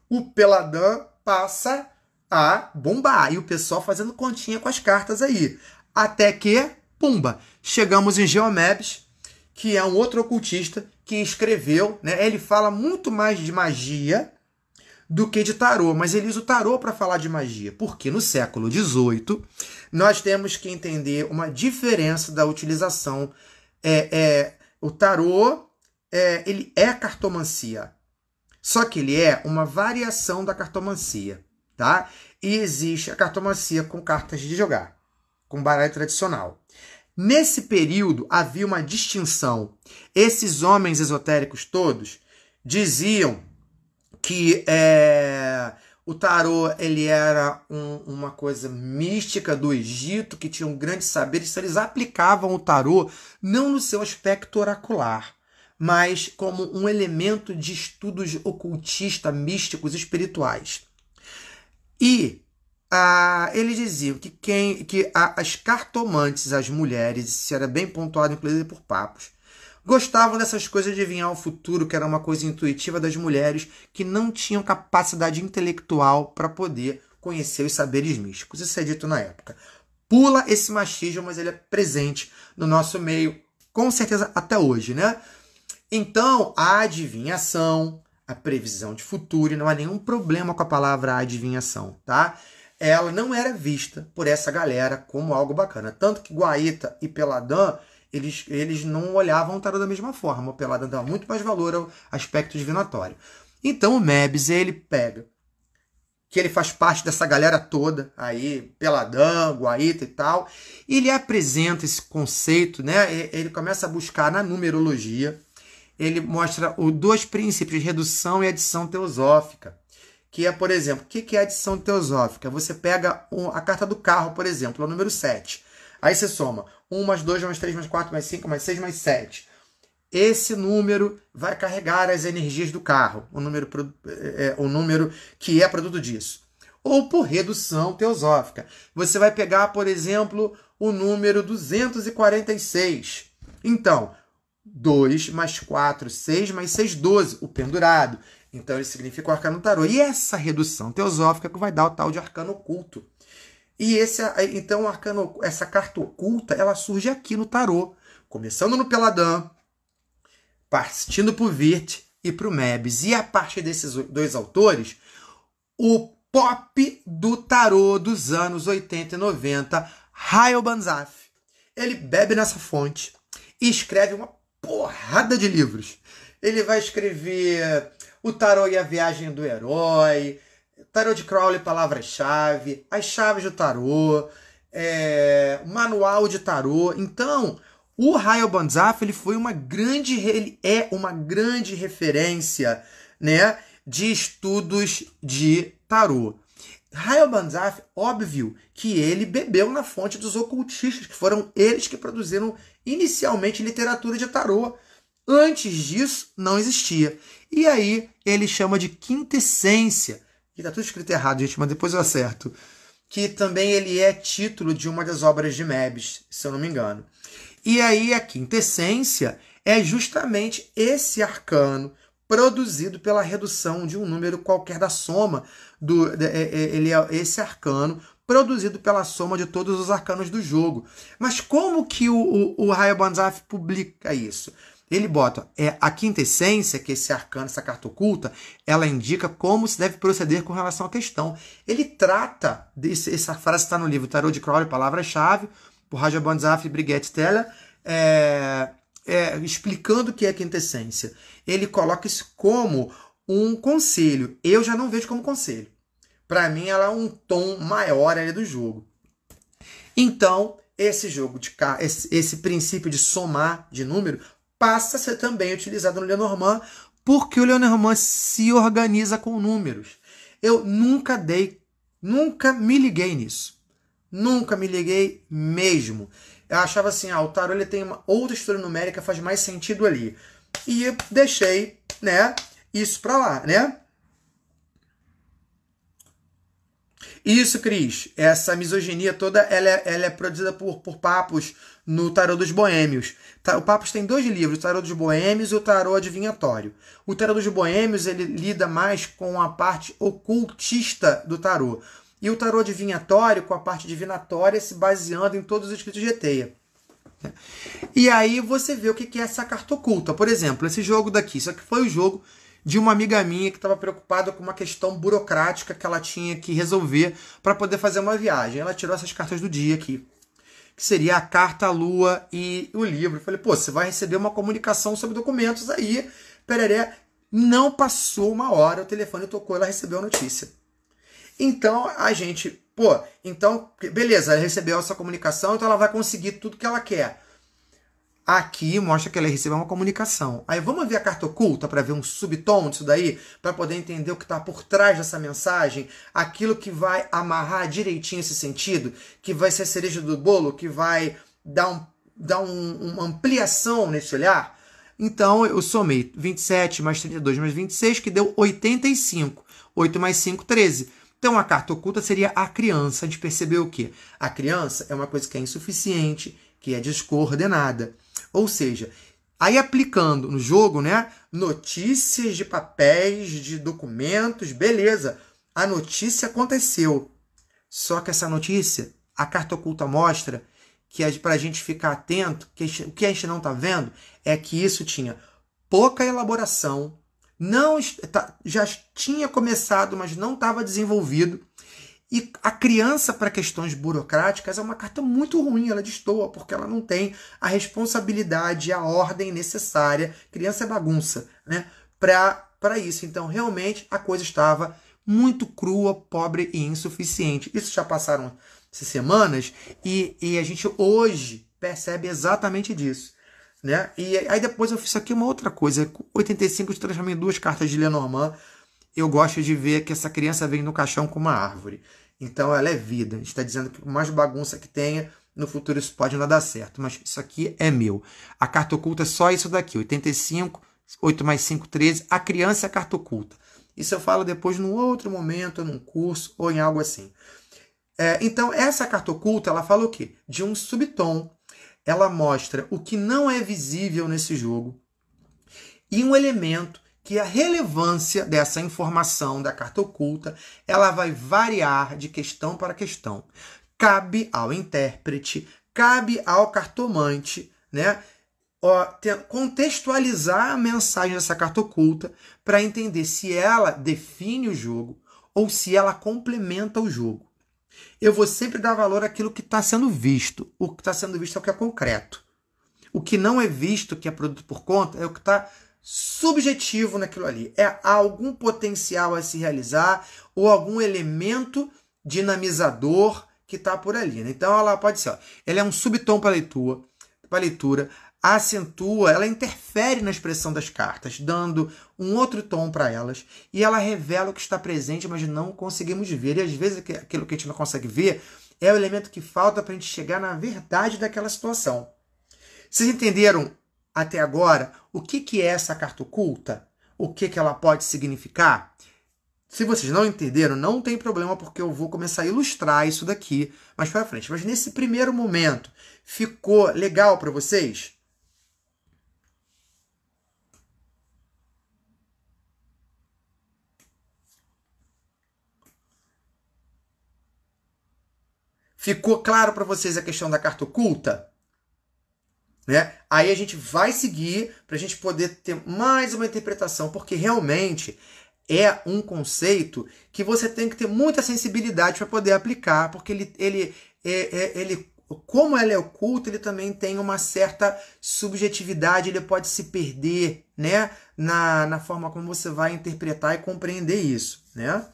o Peladão passa a bombar. E o pessoal fazendo continha com as cartas aí. Até que, pumba, chegamos em Geomebs, que é um outro ocultista que escreveu, né? Ele fala muito mais de magia do que de tarô, mas ele usa o tarô para falar de magia, porque no século XVIII nós temos que entender uma diferença da utilização. É, é, o tarô é, ele é cartomancia, só que ele é uma variação da cartomancia, tá? E existe a cartomancia com cartas de jogar, com baralho tradicional. Nesse período havia uma distinção. Esses homens esotéricos todos diziam que é, o tarô ele era um, uma coisa mística do Egito, que tinha um grande saber, eles aplicavam o tarô não no seu aspecto oracular, mas como um elemento de estudos ocultista, místicos, espirituais. E ah, eles diziam que quem que a, as cartomantes, as mulheres, isso era bem pontuado inclusive por papos, gostavam dessas coisas de adivinhar o futuro, que era uma coisa intuitiva das mulheres que não tinham capacidade intelectual para poder conhecer os saberes místicos. Isso é dito na época. Pula esse machismo, mas ele é presente no nosso meio, com certeza até hoje, né? Então, a adivinhação, a previsão de futuro, e não há nenhum problema com a palavra adivinhação, tá? Ela não era vista por essa galera como algo bacana. Tanto que Guaíta e Peladão eles, eles não olhavam o da mesma forma. O Pelada dava muito mais valor ao aspecto divinatório. Então o Mebs, ele pega que ele faz parte dessa galera toda aí, Peladão, Guaita e tal, e ele apresenta esse conceito, né? Ele começa a buscar na numerologia, ele mostra os dois princípios, redução e adição teosófica. Que é, por exemplo, o que é adição teosófica? Você pega a carta do carro, por exemplo, é o número 7. Aí você soma 1 mais 2 mais 3 mais 4 mais 5 mais 6 mais 7. Esse número vai carregar as energias do carro, o número, é, é, o número que é produto disso. Ou por redução teosófica. Você vai pegar, por exemplo, o número 246. Então, 2 mais 4, 6 mais 6, 12, o pendurado. Então ele significa o arcano tarô. E essa redução teosófica que vai dar o tal de arcano oculto. E esse, então, arcano, essa carta oculta, ela surge aqui no tarô, começando no Peladão, partindo para o Virt e para o Mebs. E a partir desses dois autores, o pop do tarô dos anos 80 e 90, Raio Banzaf. Ele bebe nessa fonte e escreve uma porrada de livros. Ele vai escrever O Tarô e a Viagem do Herói, Tarô de Crowley, palavras-chave, as chaves do tarô, é, manual de tarô. Então, o Raio Banzaf, ele foi uma grande, ele é uma grande referência, né, de estudos de tarô. Raio Banzaf, óbvio que ele bebeu na fonte dos ocultistas, que foram eles que produziram inicialmente literatura de tarô. Antes disso, não existia. E aí ele chama de quintessência que está tudo escrito errado, gente, mas depois eu acerto, que também ele é título de uma das obras de Mebes, se eu não me engano. E aí a quintessência é justamente esse arcano produzido pela redução de um número qualquer da soma do é, é, é, ele é esse arcano produzido pela soma de todos os arcanos do jogo. Mas como que o, o, o publica isso? Ele bota é, a quinta essência, que esse arcano, essa carta oculta, ela indica como se deve proceder com relação à questão. Ele trata, desse, essa frase está no livro Tarot de Crowley, Palavra-Chave, por Raja Banzaf e Brigitte Teller, é, é, explicando o que é a quinta essência. Ele coloca isso como um conselho. Eu já não vejo como conselho. Para mim, ela é um tom maior ali do jogo. Então, esse jogo de esse, esse princípio de somar de número passa a ser também utilizado no Lenormand, porque o Lenormand se organiza com números. Eu nunca dei, nunca me liguei nisso. Nunca me liguei mesmo. Eu achava assim, ah, o tarô ele tem uma outra estrutura numérica, faz mais sentido ali. E deixei, né, isso para lá, né? Isso, Cris. Essa misoginia toda ela é, ela é produzida por, por papos no Tarô dos Boêmios. O Papos tem dois livros, o Tarô dos Boêmios e o Tarô Adivinhatório. O Tarô dos Boêmios ele lida mais com a parte ocultista do tarô. E o tarô adivinhatório, com a parte divinatória, se baseando em todos os escritos de Eteia. E aí você vê o que é essa carta oculta. Por exemplo, esse jogo daqui. Isso aqui foi o jogo de uma amiga minha que estava preocupada com uma questão burocrática que ela tinha que resolver para poder fazer uma viagem. Ela tirou essas cartas do dia aqui que seria a Carta à Lua e o livro. falei, pô, você vai receber uma comunicação sobre documentos aí, pereré. Não passou uma hora, o telefone tocou, ela recebeu a notícia. Então a gente, pô, então, beleza, ela recebeu essa comunicação, então ela vai conseguir tudo que ela quer. Aqui mostra que ela recebeu uma comunicação. Aí vamos ver a carta oculta para ver um subtom disso daí, para poder entender o que está por trás dessa mensagem, aquilo que vai amarrar direitinho esse sentido, que vai ser a cereja do bolo, que vai dar, um, dar um, uma ampliação nesse olhar. Então eu somei 27 mais 32 mais 26, que deu 85. 8 mais 5, 13. Então a carta oculta seria a criança, de perceber o quê? A criança é uma coisa que é insuficiente, que é descoordenada. Ou seja, aí aplicando no jogo, né? Notícias de papéis, de documentos, beleza. A notícia aconteceu. Só que essa notícia, a carta oculta mostra que para a gente ficar atento, que o que a gente não está vendo é que isso tinha pouca elaboração, não tá, já tinha começado, mas não estava desenvolvido e a criança para questões burocráticas é uma carta muito ruim, ela destoa, porque ela não tem a responsabilidade, a ordem necessária. Criança é bagunça, né? Para isso. Então, realmente, a coisa estava muito crua, pobre e insuficiente. Isso já passaram semanas e, e a gente hoje percebe exatamente disso. Né? E aí depois eu fiz aqui uma outra coisa. 85 eu transformei em duas cartas de Lenormand eu gosto de ver que essa criança vem no caixão com uma árvore. Então ela é vida. Está dizendo que por mais bagunça que tenha, no futuro isso pode não dar certo. Mas isso aqui é meu. A carta oculta é só isso daqui: 85, 8 mais 5, 13. A criança é a carta oculta. Isso eu falo depois num outro momento, num curso ou em algo assim. É, então, essa carta oculta, ela fala o quê? De um subtom. Ela mostra o que não é visível nesse jogo e um elemento que a relevância dessa informação da carta oculta, ela vai variar de questão para questão. Cabe ao intérprete, cabe ao cartomante, né, contextualizar a mensagem dessa carta oculta para entender se ela define o jogo ou se ela complementa o jogo. Eu vou sempre dar valor àquilo que está sendo visto. O que está sendo visto é o que é concreto. O que não é visto, que é produto por conta, é o que está subjetivo naquilo ali. É, algum potencial a se realizar ou algum elemento dinamizador que está por ali. Né? Então ela pode ser, ó, ela é um subtom para leitura, para leitura, acentua, ela interfere na expressão das cartas, dando um outro tom para elas, e ela revela o que está presente, mas não conseguimos ver. E às vezes aquilo que a gente não consegue ver é o elemento que falta para a gente chegar na verdade daquela situação. Vocês entenderam até agora o que, que é essa carta oculta, o que, que ela pode significar. Se vocês não entenderam, não tem problema, porque eu vou começar a ilustrar isso daqui mais para frente. Mas nesse primeiro momento, ficou legal para vocês? Ficou claro para vocês a questão da carta oculta? Né? Aí a gente vai seguir para a gente poder ter mais uma interpretação, porque realmente é um conceito que você tem que ter muita sensibilidade para poder aplicar, porque ele, ele, é, é, ele, como ela é oculta, ele também tem uma certa subjetividade, ele pode se perder né? na, na forma como você vai interpretar e compreender isso. Né?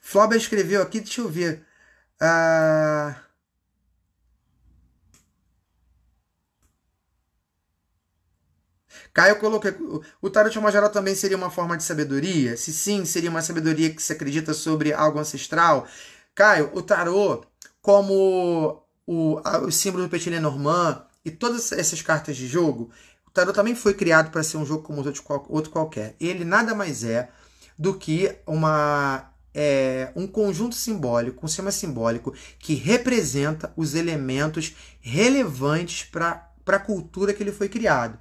Flauber escreveu aqui, deixa eu ver. Ah... Caio coloquei. O tarot geral também seria uma forma de sabedoria? Se sim, seria uma sabedoria que se acredita sobre algo ancestral? Caio, o tarot, como o, o símbolo do Petit Lenormand e todas essas cartas de jogo, o tarot também foi criado para ser um jogo como outro qualquer. Ele nada mais é do que uma é, um conjunto simbólico, um sistema simbólico que representa os elementos relevantes para a cultura que ele foi criado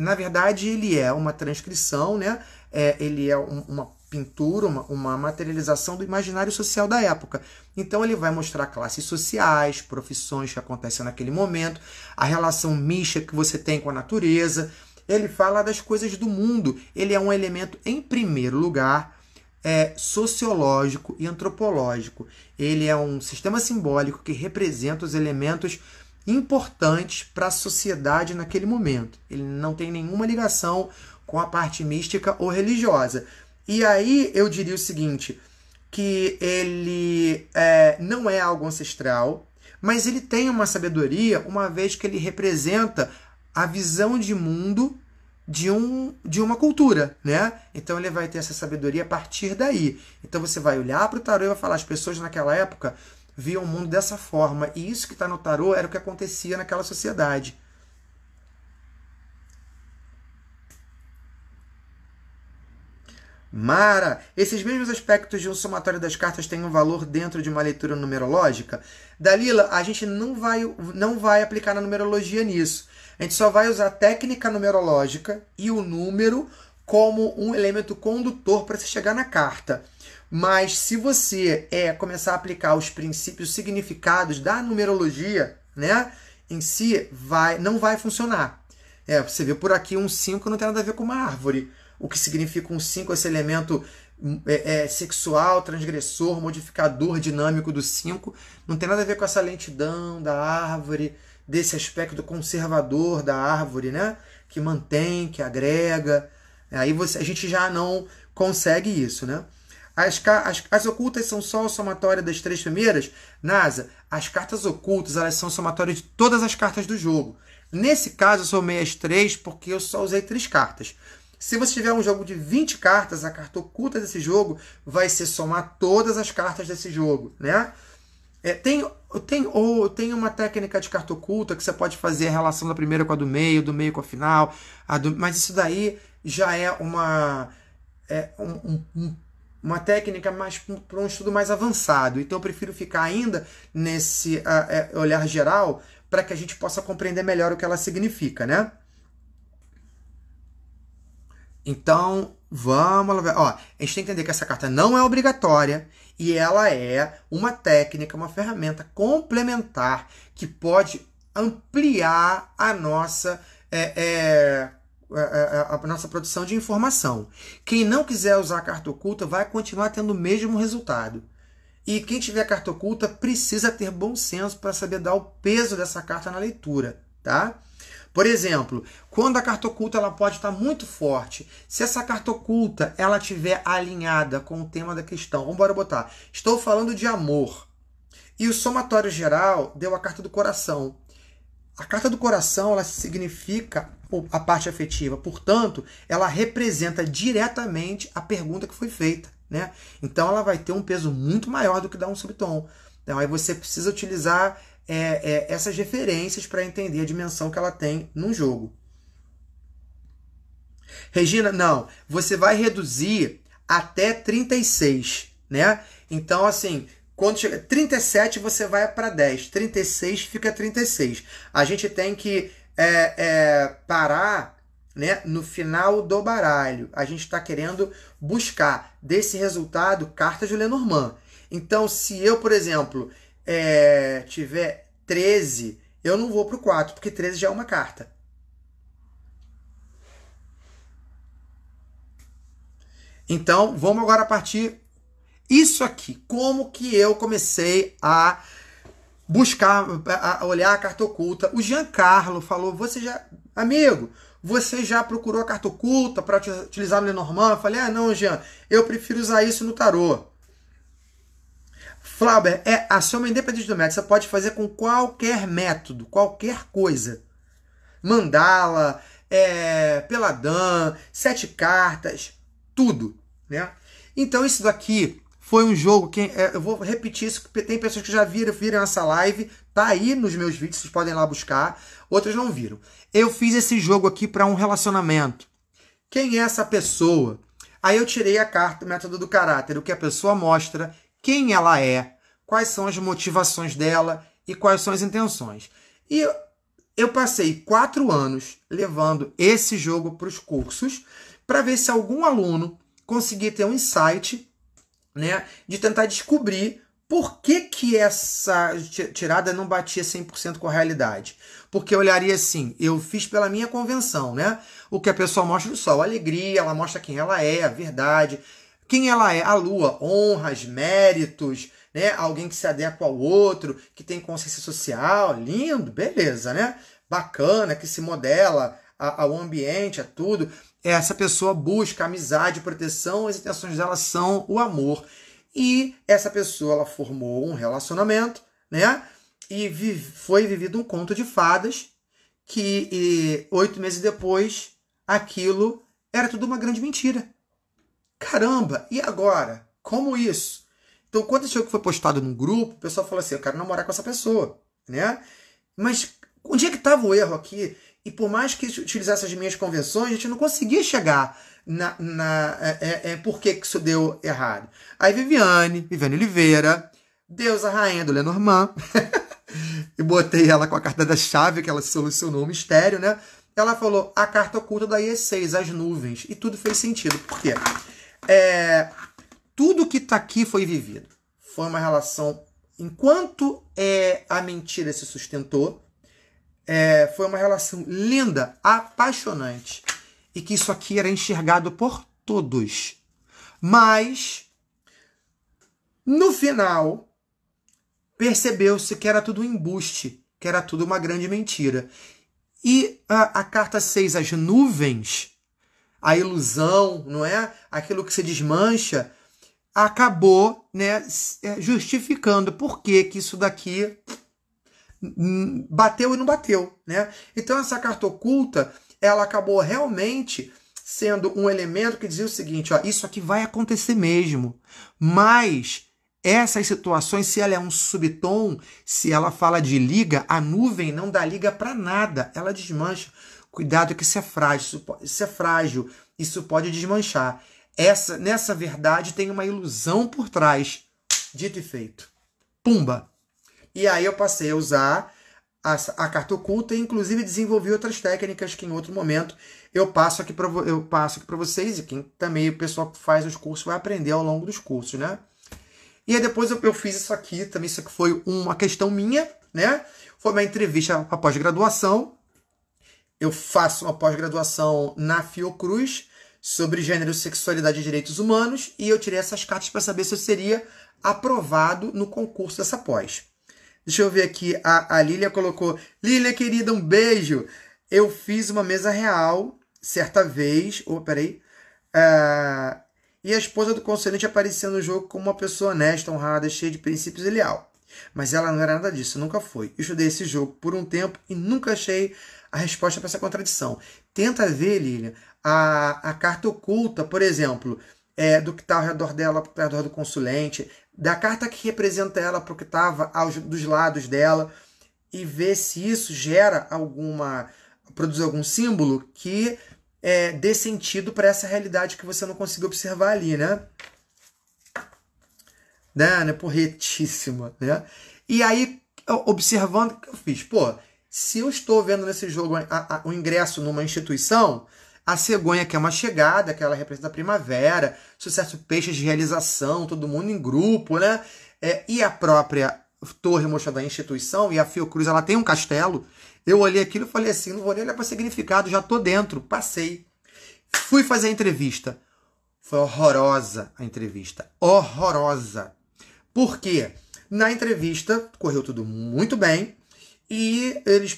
na verdade, ele é uma transcrição, né? É, ele é um, uma pintura, uma, uma, materialização do imaginário social da época. Então ele vai mostrar classes sociais, profissões que acontecem naquele momento, a relação mística que você tem com a natureza. Ele fala das coisas do mundo. Ele é um elemento, em primeiro lugar, é, sociológico e antropológico. Ele é um sistema simbólico que representa os elementos importantes para a sociedade naquele momento. Ele não tem nenhuma ligação com a parte mística ou religiosa. E aí eu diria o seguinte: que ele é, não é algo ancestral, mas ele tem uma sabedoria, uma vez que ele representa a visão de mundo de, um, de uma cultura, né? Então ele vai ter essa sabedoria a partir daí. Então você vai olhar para o tarô e vai falar: as pessoas naquela época via o mundo dessa forma. E isso que está no tarô era o que acontecia naquela sociedade. Mara, esses mesmos aspectos de um somatório das cartas têm um valor dentro de uma leitura numerológica? Dalila, a gente não vai, não vai aplicar na numerologia nisso. A gente só vai usar a técnica numerológica e o número como um elemento condutor para se chegar na carta. Mas se você é começar a aplicar os princípios significados da numerologia, né, em si vai não vai funcionar. É, você vê por aqui um 5 não tem nada a ver com uma árvore. O que significa um 5 é esse elemento é, é, sexual, transgressor, modificador, dinâmico do 5, não tem nada a ver com essa lentidão da árvore, desse aspecto conservador da árvore, né? Que mantém, que agrega. Aí você, a gente já não consegue isso, né? As, as, as ocultas são só o somatório das três primeiras? NASA, as cartas ocultas elas são somatória de todas as cartas do jogo. Nesse caso, eu somei as três porque eu só usei três cartas. Se você tiver um jogo de 20 cartas, a carta oculta desse jogo vai ser somar todas as cartas desse jogo, né? É, tem, tem, ou, tem uma técnica de carta oculta que você pode fazer a relação da primeira com a do meio, do meio com a final, a do, mas isso daí já é uma é um, um, uma técnica mais para um estudo mais avançado. Então eu prefiro ficar ainda nesse uh, olhar geral para que a gente possa compreender melhor o que ela significa, né? Então, vamos lá. Ó, a gente tem que entender que essa carta não é obrigatória e ela é uma técnica, uma ferramenta complementar que pode ampliar a nossa é, é a, é, é, é, a, nossa produção de informação. Quem não quiser usar carta oculta vai continuar tendo o mesmo resultado. E quem tiver carta oculta precisa ter bom senso para saber dar o peso dessa carta na leitura, tá? Por exemplo, quando a carta oculta ela pode estar tá muito forte, se essa carta oculta ela tiver alinhada com o tema da questão, vamos botar, estou falando de amor. E o somatório geral deu a carta do coração. A carta do coração ela significa a parte afetiva, portanto, ela representa diretamente a pergunta que foi feita. Né? Então ela vai ter um peso muito maior do que dar um subtom. Então aí você precisa utilizar é, é, essas referências para entender a dimensão que ela tem no jogo. Regina, não, você vai reduzir até 36, né? Então, assim, quando chega 37, você vai para 10. 36 fica 36. A gente tem que é, é, parar né, no final do baralho. A gente está querendo buscar desse resultado carta de Lenormand. Então, se eu, por exemplo, é, tiver 13, eu não vou para o 4, porque 13 já é uma carta. Então, vamos agora partir isso aqui, como que eu comecei a buscar, a olhar a carta oculta. O Giancarlo falou, você já, amigo, você já procurou a carta oculta para utilizar no Lenormand? Eu falei, ah não, Jean, eu prefiro usar isso no tarô. Flauber, é, a soma independente do método, você pode fazer com qualquer método, qualquer coisa. Mandala, é, peladã, sete cartas, tudo, né? Então isso daqui foi um jogo que. É, eu vou repetir isso, porque tem pessoas que já viram, viram essa live. Tá aí nos meus vídeos, vocês podem ir lá buscar. Outras não viram. Eu fiz esse jogo aqui para um relacionamento. Quem é essa pessoa? Aí eu tirei a carta, o método do caráter, o que a pessoa mostra, quem ela é, quais são as motivações dela e quais são as intenções. E eu, eu passei quatro anos levando esse jogo para os cursos para ver se algum aluno conseguia ter um insight né, de tentar descobrir por que, que essa tirada não batia 100% com a realidade. Porque eu olharia assim, eu fiz pela minha convenção, né? O que a pessoa mostra do sol, alegria, ela mostra quem ela é, a verdade, quem ela é, a lua, honras, méritos, né? Alguém que se adequa ao outro, que tem consciência social, lindo, beleza, né? Bacana, que se modela ao ambiente, a tudo essa pessoa busca amizade, proteção, as intenções dela são o amor. E essa pessoa ela formou um relacionamento, né? E foi vivido um conto de fadas que oito meses depois aquilo era tudo uma grande mentira. Caramba, e agora? Como isso? Então, quando isso foi postado num grupo, o pessoal falou assim: eu quero namorar com essa pessoa, né? Mas onde é que estava o erro aqui? E por mais que utilizasse as minhas convenções, a gente não conseguia chegar na, na é, é, é por que, isso deu errado. Aí Viviane, Viviane Oliveira, Deusa Rainha do Lenormand, e botei ela com a carta da chave, que ela solucionou o mistério, né? Ela falou a carta oculta da IE6, as nuvens, e tudo fez sentido. Por quê? É, tudo que tá aqui foi vivido. Foi uma relação. Enquanto é, a mentira se sustentou, é, foi uma relação linda, apaixonante. E que isso aqui era enxergado por todos. Mas, no final, percebeu-se que era tudo um embuste, que era tudo uma grande mentira. E a, a carta 6, as nuvens, a ilusão, não é? Aquilo que se desmancha, acabou né, é, justificando por que, que isso daqui bateu e não bateu, né? Então essa carta oculta, ela acabou realmente sendo um elemento que dizia o seguinte, ó, isso aqui vai acontecer mesmo, mas essas situações, se ela é um subtom, se ela fala de liga, a nuvem não dá liga para nada, ela desmancha. Cuidado que isso é frágil, isso é frágil, isso pode desmanchar. Essa, nessa verdade tem uma ilusão por trás. Dito e feito. Pumba! E aí eu passei a usar a, a carta oculta e inclusive desenvolvi outras técnicas que em outro momento eu passo aqui para eu passo aqui para vocês e quem também o pessoal que faz os cursos vai aprender ao longo dos cursos, né? E aí depois eu, eu fiz isso aqui também, isso aqui foi uma questão minha, né? Foi uma entrevista após graduação. Eu faço uma pós-graduação na Fiocruz sobre gênero, sexualidade e direitos humanos e eu tirei essas cartas para saber se eu seria aprovado no concurso dessa pós. Deixa eu ver aqui. A, a Lília colocou. Lília, querida, um beijo. Eu fiz uma mesa real certa vez. Oh, peraí. Uh, e a esposa do conselheiro aparecia no jogo como uma pessoa honesta, honrada, cheia de princípios e leal. Mas ela não era nada disso, nunca foi. Eu estudei esse jogo por um tempo e nunca achei a resposta para essa contradição. Tenta ver, Lilia a, a carta oculta, por exemplo, é, do que está ao redor dela, ao redor do consulente, da carta que representa ela para o que estava dos lados dela e ver se isso gera alguma. produz algum símbolo que é, dê sentido para essa realidade que você não conseguiu observar ali, né? Né? né? Porretíssima, né? E aí, observando o que eu fiz, pô, se eu estou vendo nesse jogo o um ingresso numa instituição, a cegonha, que é uma chegada, que ela representa a primavera, sucesso peixes de realização, todo mundo em grupo, né? É, e a própria torre mostrada da instituição, e a Fiocruz, ela tem um castelo. Eu olhei aquilo e falei assim, não vou nem olhar para significado, já tô dentro, passei. Fui fazer a entrevista. Foi horrorosa a entrevista. Horrorosa. Por quê? Na entrevista, correu tudo muito bem. E eles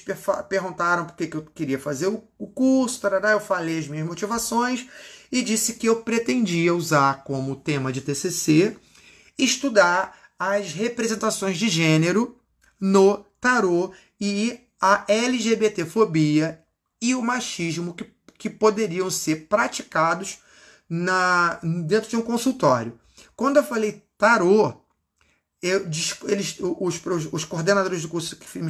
perguntaram por que, que eu queria fazer o, o curso, tarará, eu falei as minhas motivações e disse que eu pretendia usar como tema de TCC estudar as representações de gênero no tarô e a LGBTfobia e o machismo que, que poderiam ser praticados na dentro de um consultório. Quando eu falei tarô, eu, eles, os, os, coordenadores do curso que me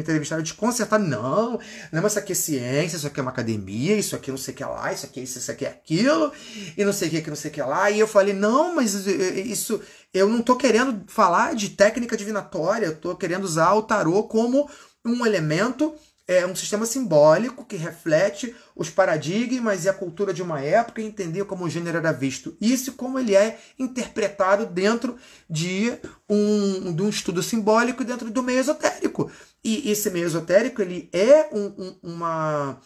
entrevistaram desconcertaram. Não, não, mas isso aqui é ciência, isso aqui é uma academia, isso aqui não sei o que é lá, isso aqui é isso, isso aqui é aquilo, e não sei o que, que não sei o que é lá. E eu falei, não, mas eh, eh, isso, eu não tô querendo falar de técnica divinatória, eu tô querendo usar o tarô como um elemento é um sistema simbólico que reflete os paradigmas e a cultura de uma época e entender como o gênero era visto. Isso como ele é interpretado dentro de um, de um estudo simbólico e dentro do meio esotérico. E esse meio esotérico ele é um, um, uma,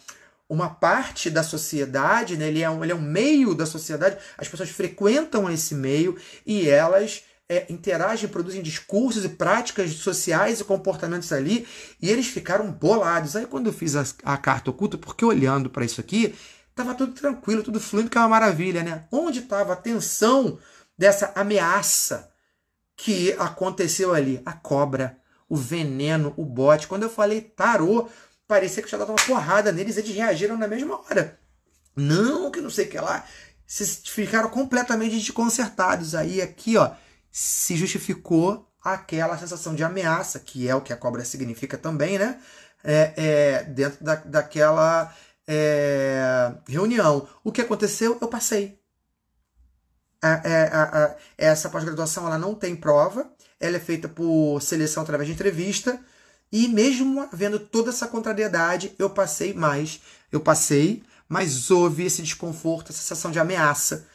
uma parte da sociedade, né? ele, é um, ele é um meio da sociedade, as pessoas frequentam esse meio e elas é, interagem, produzem discursos e práticas sociais e comportamentos ali, e eles ficaram bolados. Aí quando eu fiz a, a carta oculta, porque olhando para isso aqui, estava tudo tranquilo, tudo fluindo, que é uma maravilha, né? Onde estava a tensão dessa ameaça que aconteceu ali? A cobra, o veneno, o bote. Quando eu falei tarô, parecia que já dava uma porrada neles, eles reagiram na mesma hora. Não, que não sei o que lá. Vocês ficaram completamente desconcertados. Aí aqui, ó, se justificou aquela sensação de ameaça, que é o que a cobra significa também, né? É, é, dentro da, daquela é, reunião. O que aconteceu? Eu passei. A, é, a, a, essa pós-graduação ela não tem prova, ela é feita por seleção através de entrevista, e mesmo havendo toda essa contrariedade, eu passei mais. Eu passei, mas houve esse desconforto, essa sensação de ameaça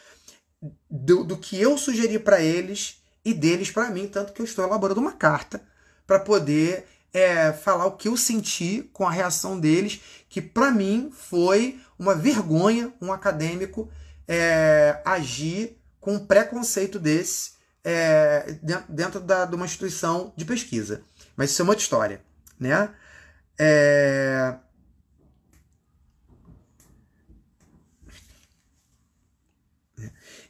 do, do que eu sugeri para eles e deles para mim, tanto que eu estou elaborando uma carta para poder é, falar o que eu senti com a reação deles, que para mim foi uma vergonha um acadêmico é, agir com um preconceito desse é, dentro da, de uma instituição de pesquisa. Mas isso é uma outra história, né? É,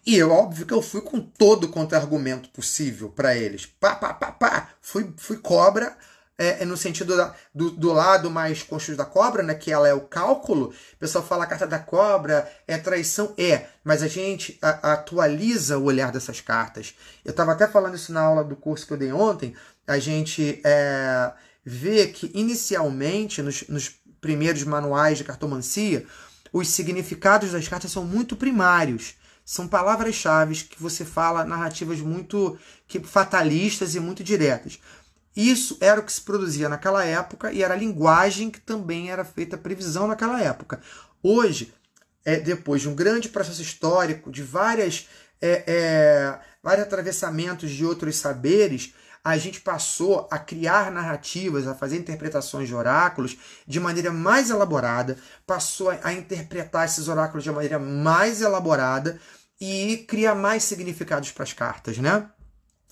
E é óbvio que eu fui com todo o contra-argumento é possível para eles. Pá, pá, pá, pá. Fui, fui cobra é, é no sentido da, do, do, lado mais construído da cobra, né, que ela é o cálculo. O pessoal fala a carta da cobra é traição. É, mas a gente a, a atualiza o olhar dessas cartas. Eu estava até falando isso na aula do curso que eu dei ontem. A gente é, vê que, inicialmente, nos, nos primeiros manuais de cartomancia, os significados das cartas são muito primários. São palavras-chave que você fala narrativas muito que, fatalistas e muito diretas. Isso era o que se produzia naquela época e era a linguagem que também era feita previsão naquela época. Hoje, é, depois de um grande processo histórico, de várias, é, é, vários atravessamentos de outros saberes, a gente passou a criar narrativas, a fazer interpretações de oráculos de maneira mais elaborada, passou a interpretar esses oráculos de maneira mais elaborada e criar mais significados para as cartas, né?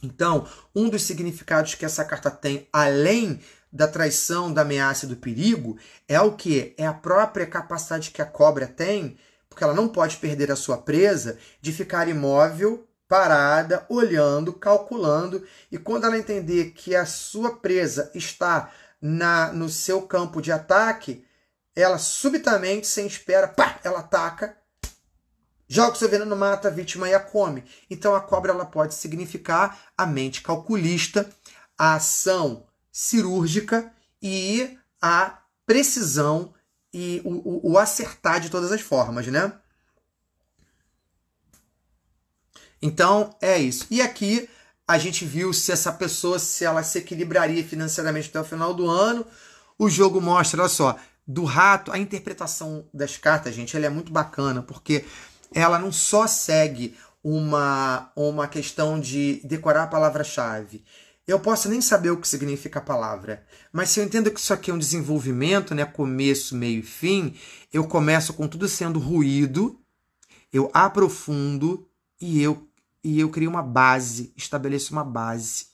Então, um dos significados que essa carta tem, além da traição, da ameaça e do perigo, é o que? É a própria capacidade que a cobra tem, porque ela não pode perder a sua presa, de ficar imóvel parada, olhando, calculando, e quando ela entender que a sua presa está na no seu campo de ataque, ela subitamente, sem espera, pá, ela ataca, joga o seu veneno, mata a vítima e a come. Então a cobra ela pode significar a mente calculista, a ação cirúrgica e a precisão e o, o, o acertar de todas as formas, né? Então é isso. E aqui a gente viu se essa pessoa se ela se equilibraria financeiramente até o final do ano. O jogo mostra, olha só, do rato, a interpretação das cartas, gente, ela é muito bacana, porque ela não só segue uma, uma questão de decorar a palavra-chave. Eu posso nem saber o que significa a palavra, mas se eu entendo que isso aqui é um desenvolvimento, né, começo, meio e fim, eu começo com tudo sendo ruído, eu aprofundo e eu e eu crio uma base, estabeleço uma base.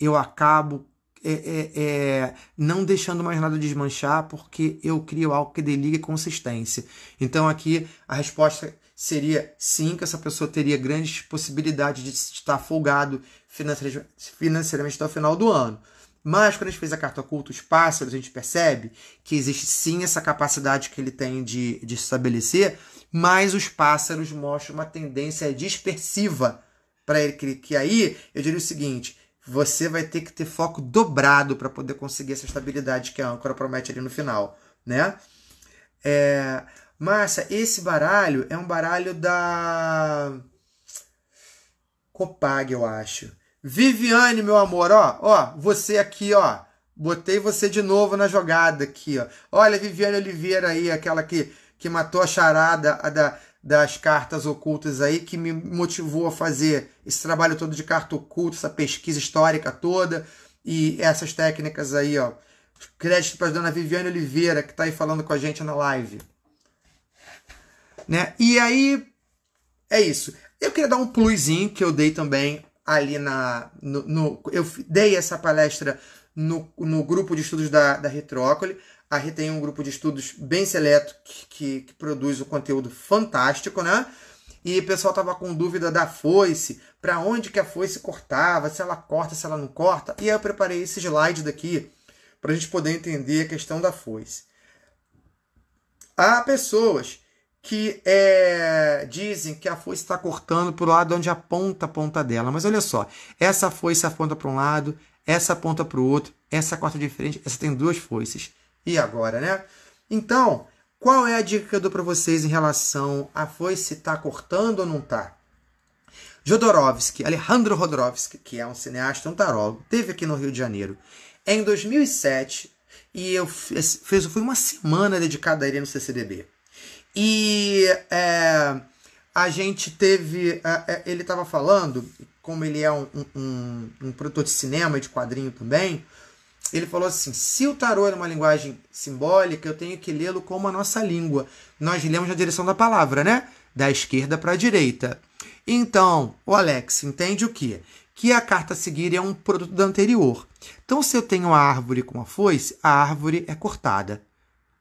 Eu acabo é, é, é, não deixando mais nada desmanchar, porque eu crio algo que deliga consistência. Então aqui a resposta seria sim, que essa pessoa teria grandes possibilidades de estar folgado financeiramente, até o final do ano. Mas quando a gente fez a carta oculta, os pássaros, a gente percebe que existe sim essa capacidade que ele tem de, de estabelecer, mas os pássaros mostram uma tendência dispersiva para ele que, que aí eu diria o seguinte: você vai ter que ter foco dobrado para poder conseguir essa estabilidade que a âncora promete ali no final, né? É, Márcia, esse baralho é um baralho da Copag, eu acho. Viviane, meu amor, ó, ó, você aqui, ó. Botei você de novo na jogada aqui, ó. Olha, Viviane Oliveira aí, aquela que, que matou a charada a da, das cartas ocultas aí que me motivou a fazer esse trabalho todo de carta oculta, essa pesquisa histórica toda e essas técnicas aí, ó. Crédito para a dona Viviane Oliveira, que está aí falando com a gente na live. Né? E aí, é isso. Eu queria dar um plusinho que eu dei também ali na. No, no eu dei essa palestra no, no grupo de estudos da, da Retrócole. A Rita tem um grupo de estudos bem seleto que, que, que produz o um conteúdo fantástico, né? E o pessoal tava com dúvida da foice, para onde que a foice cortava, se ela corta, se ela não corta. E aí eu preparei esse slide daqui para a gente poder entender a questão da foice. Há pessoas que é, dizem que a foice está cortando para o lado onde aponta a ponta dela. Mas olha só, essa foice aponta para um lado, essa aponta para o outro, essa corta de frente, essa tem duas foices e agora, né? Então, qual é a dica que eu dou para vocês em relação a foi se tá cortando ou não tá? Jodorowsky, Alejandro Jodorowsky, que é um cineasta, um tarólogo, teve aqui no Rio de Janeiro em 2007 e eu fiz, fiz foi uma semana dedicada a ele no CCDB. E é, a gente teve. É, é, ele estava falando, como ele é um, um, um, um produtor de cinema e de quadrinho também, ele falou assim: se o tarô é uma linguagem simbólica, eu tenho que lê-lo como a nossa língua. Nós lemos na direção da palavra, né? Da esquerda para a direita. Então, o Alex entende o quê? Que a carta a seguir é um produto da anterior. Então, se eu tenho a árvore com a foice, a árvore é cortada.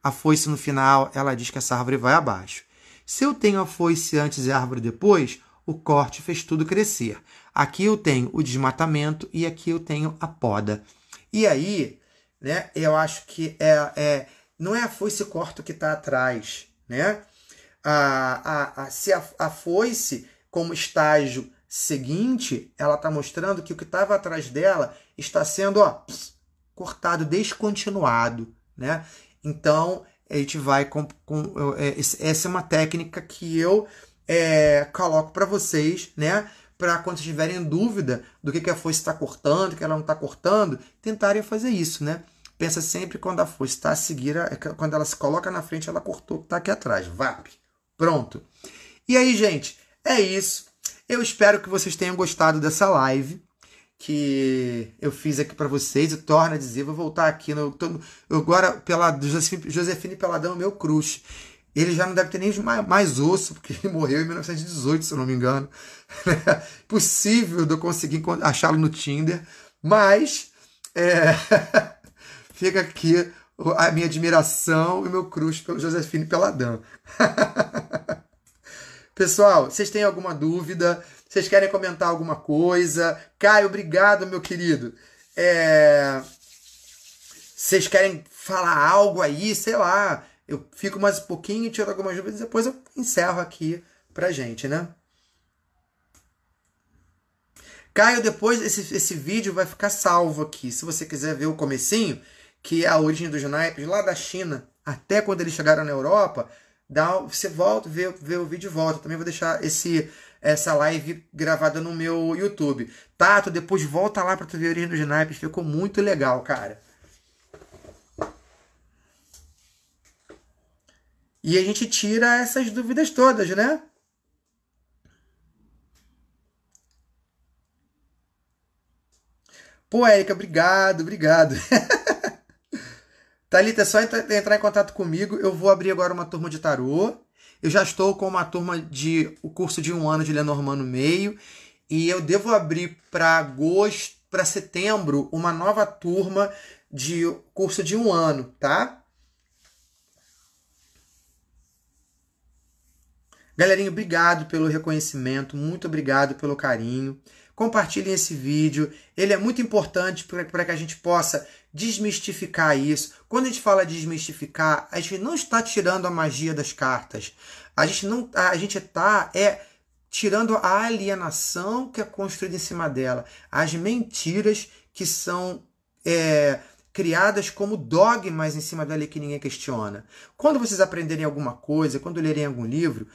A foice no final, ela diz que essa árvore vai abaixo. Se eu tenho a foice antes e a árvore depois, o corte fez tudo crescer. Aqui eu tenho o desmatamento e aqui eu tenho a poda. E aí, né, eu acho que é, é não é a foice corta que está atrás, né? A, a, a, se a, a foice, como estágio seguinte, ela está mostrando que o que estava atrás dela está sendo ó, cortado, descontinuado, né? Então, a gente vai com, com, é, essa é uma técnica que eu é, coloco para vocês, né? para quando tiverem dúvida do que, que a foice está cortando, que ela não está cortando, tentarem fazer isso, né? Pensa sempre quando a foice está a seguir, a, quando ela se coloca na frente, ela cortou o que está aqui atrás. VAP. Pronto. E aí, gente, é isso. Eu espero que vocês tenham gostado dessa live que eu fiz aqui para vocês. Torna a dizer, vou voltar aqui. No, tô, agora, pela Josefine, Josefine Peladão, é meu crush ele já não deve ter nem mais osso, porque ele morreu em 1918, se eu não me engano. É possível de eu conseguir achá-lo no Tinder, mas é, fica aqui a minha admiração e meu crush pelo Josefine Peladão. Pessoal, vocês têm alguma dúvida? Vocês querem comentar alguma coisa? Caio, obrigado, meu querido. É... Vocês querem falar algo aí? Sei lá eu fico mais um pouquinho, tiro algumas dúvidas, depois eu encerro aqui pra gente, né? Caio, depois esse, esse vídeo vai ficar salvo aqui. Se você quiser ver o comecinho, que é a origem dos naipes lá da China, até quando eles chegaram na Europa, dá, você volta, vê, vê o vídeo e volta. Também vou deixar esse essa live gravada no meu YouTube. Tato, depois volta lá para tu ver a origem dos naipes, ficou muito legal, cara. E a gente tira essas dúvidas todas, né? Pô, Érica, obrigado, obrigado. Thalita, é só entrar em contato comigo. Eu vou abrir agora uma turma de tarô. Eu já estou com uma turma de o curso de um ano de Lenormand no meio. E eu devo abrir para agosto, para setembro, uma nova turma de curso de um ano, tá? Galerinha, obrigado pelo reconhecimento, muito obrigado pelo carinho. Compartilhem esse vídeo, ele é muito importante para que a gente possa desmistificar isso. Quando a gente fala desmistificar, a gente não está tirando a magia das cartas. A gente não, a gente está é tirando a alienação que é construída em cima dela, as mentiras que são é, criadas como dogmas em cima dela e que ninguém questiona. Quando vocês aprenderem alguma coisa, quando lerem algum livro,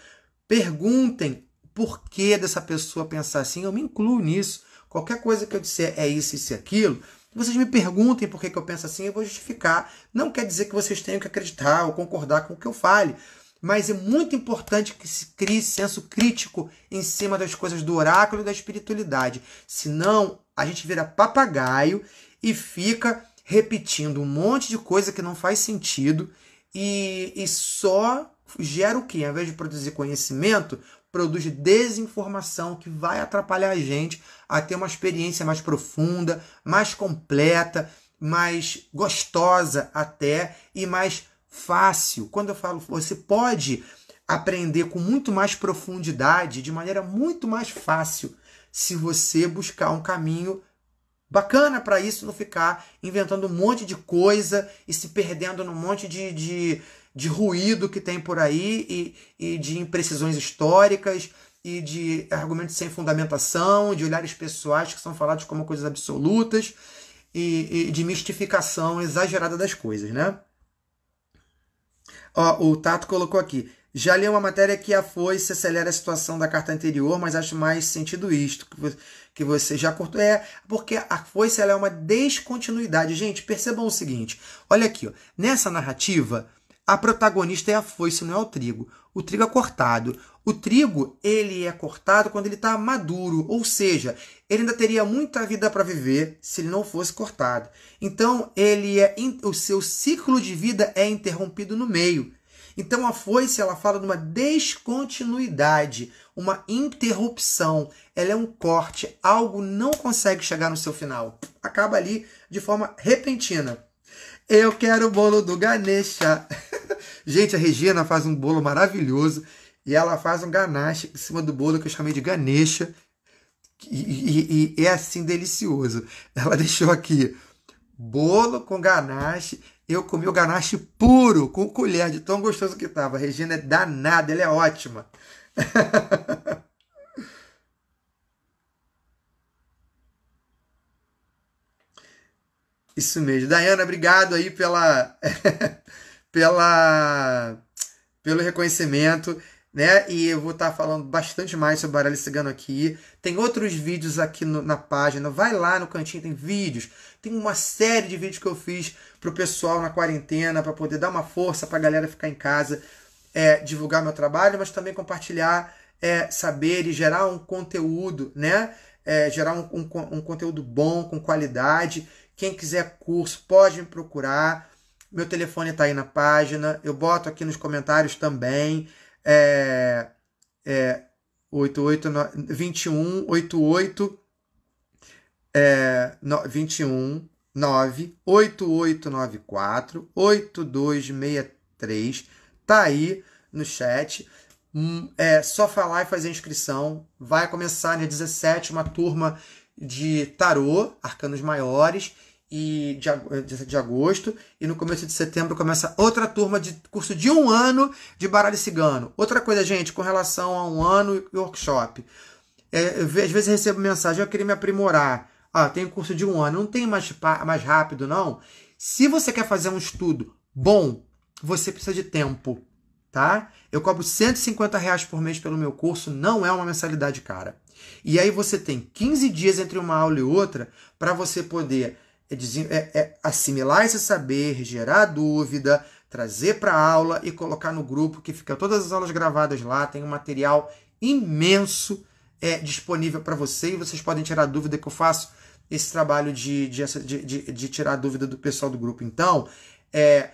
Perguntem por que dessa pessoa pensar assim. Eu me incluo nisso. Qualquer coisa que eu disser é isso, isso e aquilo. Vocês me perguntem por que, eu penso assim, eu vou justificar. Não quer dizer que vocês tenham que acreditar ou concordar com o que eu fale. Mas é muito importante que se crie senso crítico em cima das coisas do oráculo e da espiritualidade. Senão, a gente vira papagaio e fica repetindo um monte de coisa que não faz sentido e, e só gera o quê? Ao invés de produzir conhecimento, produz desinformação que vai atrapalhar a gente a ter uma experiência mais profunda, mais completa, mais gostosa até e mais fácil. Quando eu falo, você pode aprender com muito mais profundidade, de maneira muito mais fácil, se você buscar um caminho bacana para isso não ficar inventando um monte de coisa e se perdendo num monte de, de, de ruído que tem por aí e, e de imprecisões históricas e de argumentos sem fundamentação, de olhares pessoais que são falados como coisas absolutas e, e de mistificação exagerada das coisas, né? Ó, o Tato colocou aqui. Já li uma matéria que a foi se acelera a situação da carta anterior, mas acho mais sentido isto que você já cortou. É, porque a foice ela é uma descontinuidade. Gente, percebam o seguinte: olha aqui, ó, nessa narrativa, a protagonista é a foice, não é o trigo. O trigo é cortado. O trigo, ele é cortado quando ele está maduro, ou seja, ele ainda teria muita vida para viver se ele não fosse cortado. Então, ele é o seu ciclo de vida é interrompido no meio. Então, a foice, ela fala de uma descontinuidade, uma interrupção. Ela é um corte, algo não consegue chegar no seu final. Acaba ali de forma repentina. Eu quero o bolo do Ganesha. Gente, a Regina faz um bolo maravilhoso e ela faz um ganache em cima do bolo que eu chamei de Ganesha. E, e, e é assim delicioso. Ela deixou aqui bolo com ganache. Eu comi o ganache puro, com colher, de tão gostoso que estava. A Regina é danada, ela é ótima. Isso mesmo. Dayana, obrigado aí pela, pela, pelo reconhecimento. Né? E eu vou estar tá falando bastante mais sobre baralho cigano aqui. Tem outros vídeos aqui no, na página. Vai lá no cantinho, tem vídeos. Tem uma série de vídeos que eu fiz pro pessoal na quarentena para poder dar uma força para a galera ficar em casa, é, divulgar meu trabalho, mas também compartilhar é, saber e gerar um conteúdo, né? É, gerar um, um, um conteúdo bom, com qualidade quem quiser curso, pode me procurar. Meu telefone está aí na página. Eu boto aqui nos comentários também. É, é 88, 21 88 é, 9 8894 8263. Tá aí no chat. Hum, é só falar e fazer a inscrição. Vai começar né, dia 17 uma turma de tarô, arcanos maiores e de, eh, de agosto e no começo de setembro começa outra turma de curso de um ano de baralho cigano. Outra coisa, gente, com relação a um ano e workshop. É, às vezes recebo mensagem, eu queria me aprimorar. Ah, tem curso de um ano, não tem mais, mais rápido, não. Se você quer fazer um estudo bom, você precisa de tempo, tá? Eu cobro 150 reais por mês pelo meu curso, não é uma mensalidade cara. E aí você tem 15 dias entre uma aula e outra para você poder é, é, é, assimilar esse saber, gerar dúvida, trazer para a aula e colocar no grupo que fica todas as aulas gravadas lá, tem um material imenso é, disponível para você e vocês podem tirar dúvida que eu faço esse trabalho de, de, de, de tirar dúvida do pessoal do grupo. Então, é,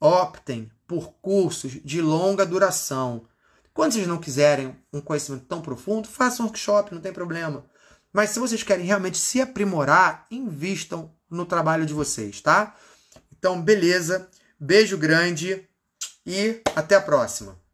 optem por cursos de longa duração. Quando vocês não quiserem um conhecimento tão profundo, façam um workshop, não tem problema. Mas se vocês querem realmente se aprimorar, invistam no trabalho de vocês, tá? Então, beleza. Beijo grande e até a próxima.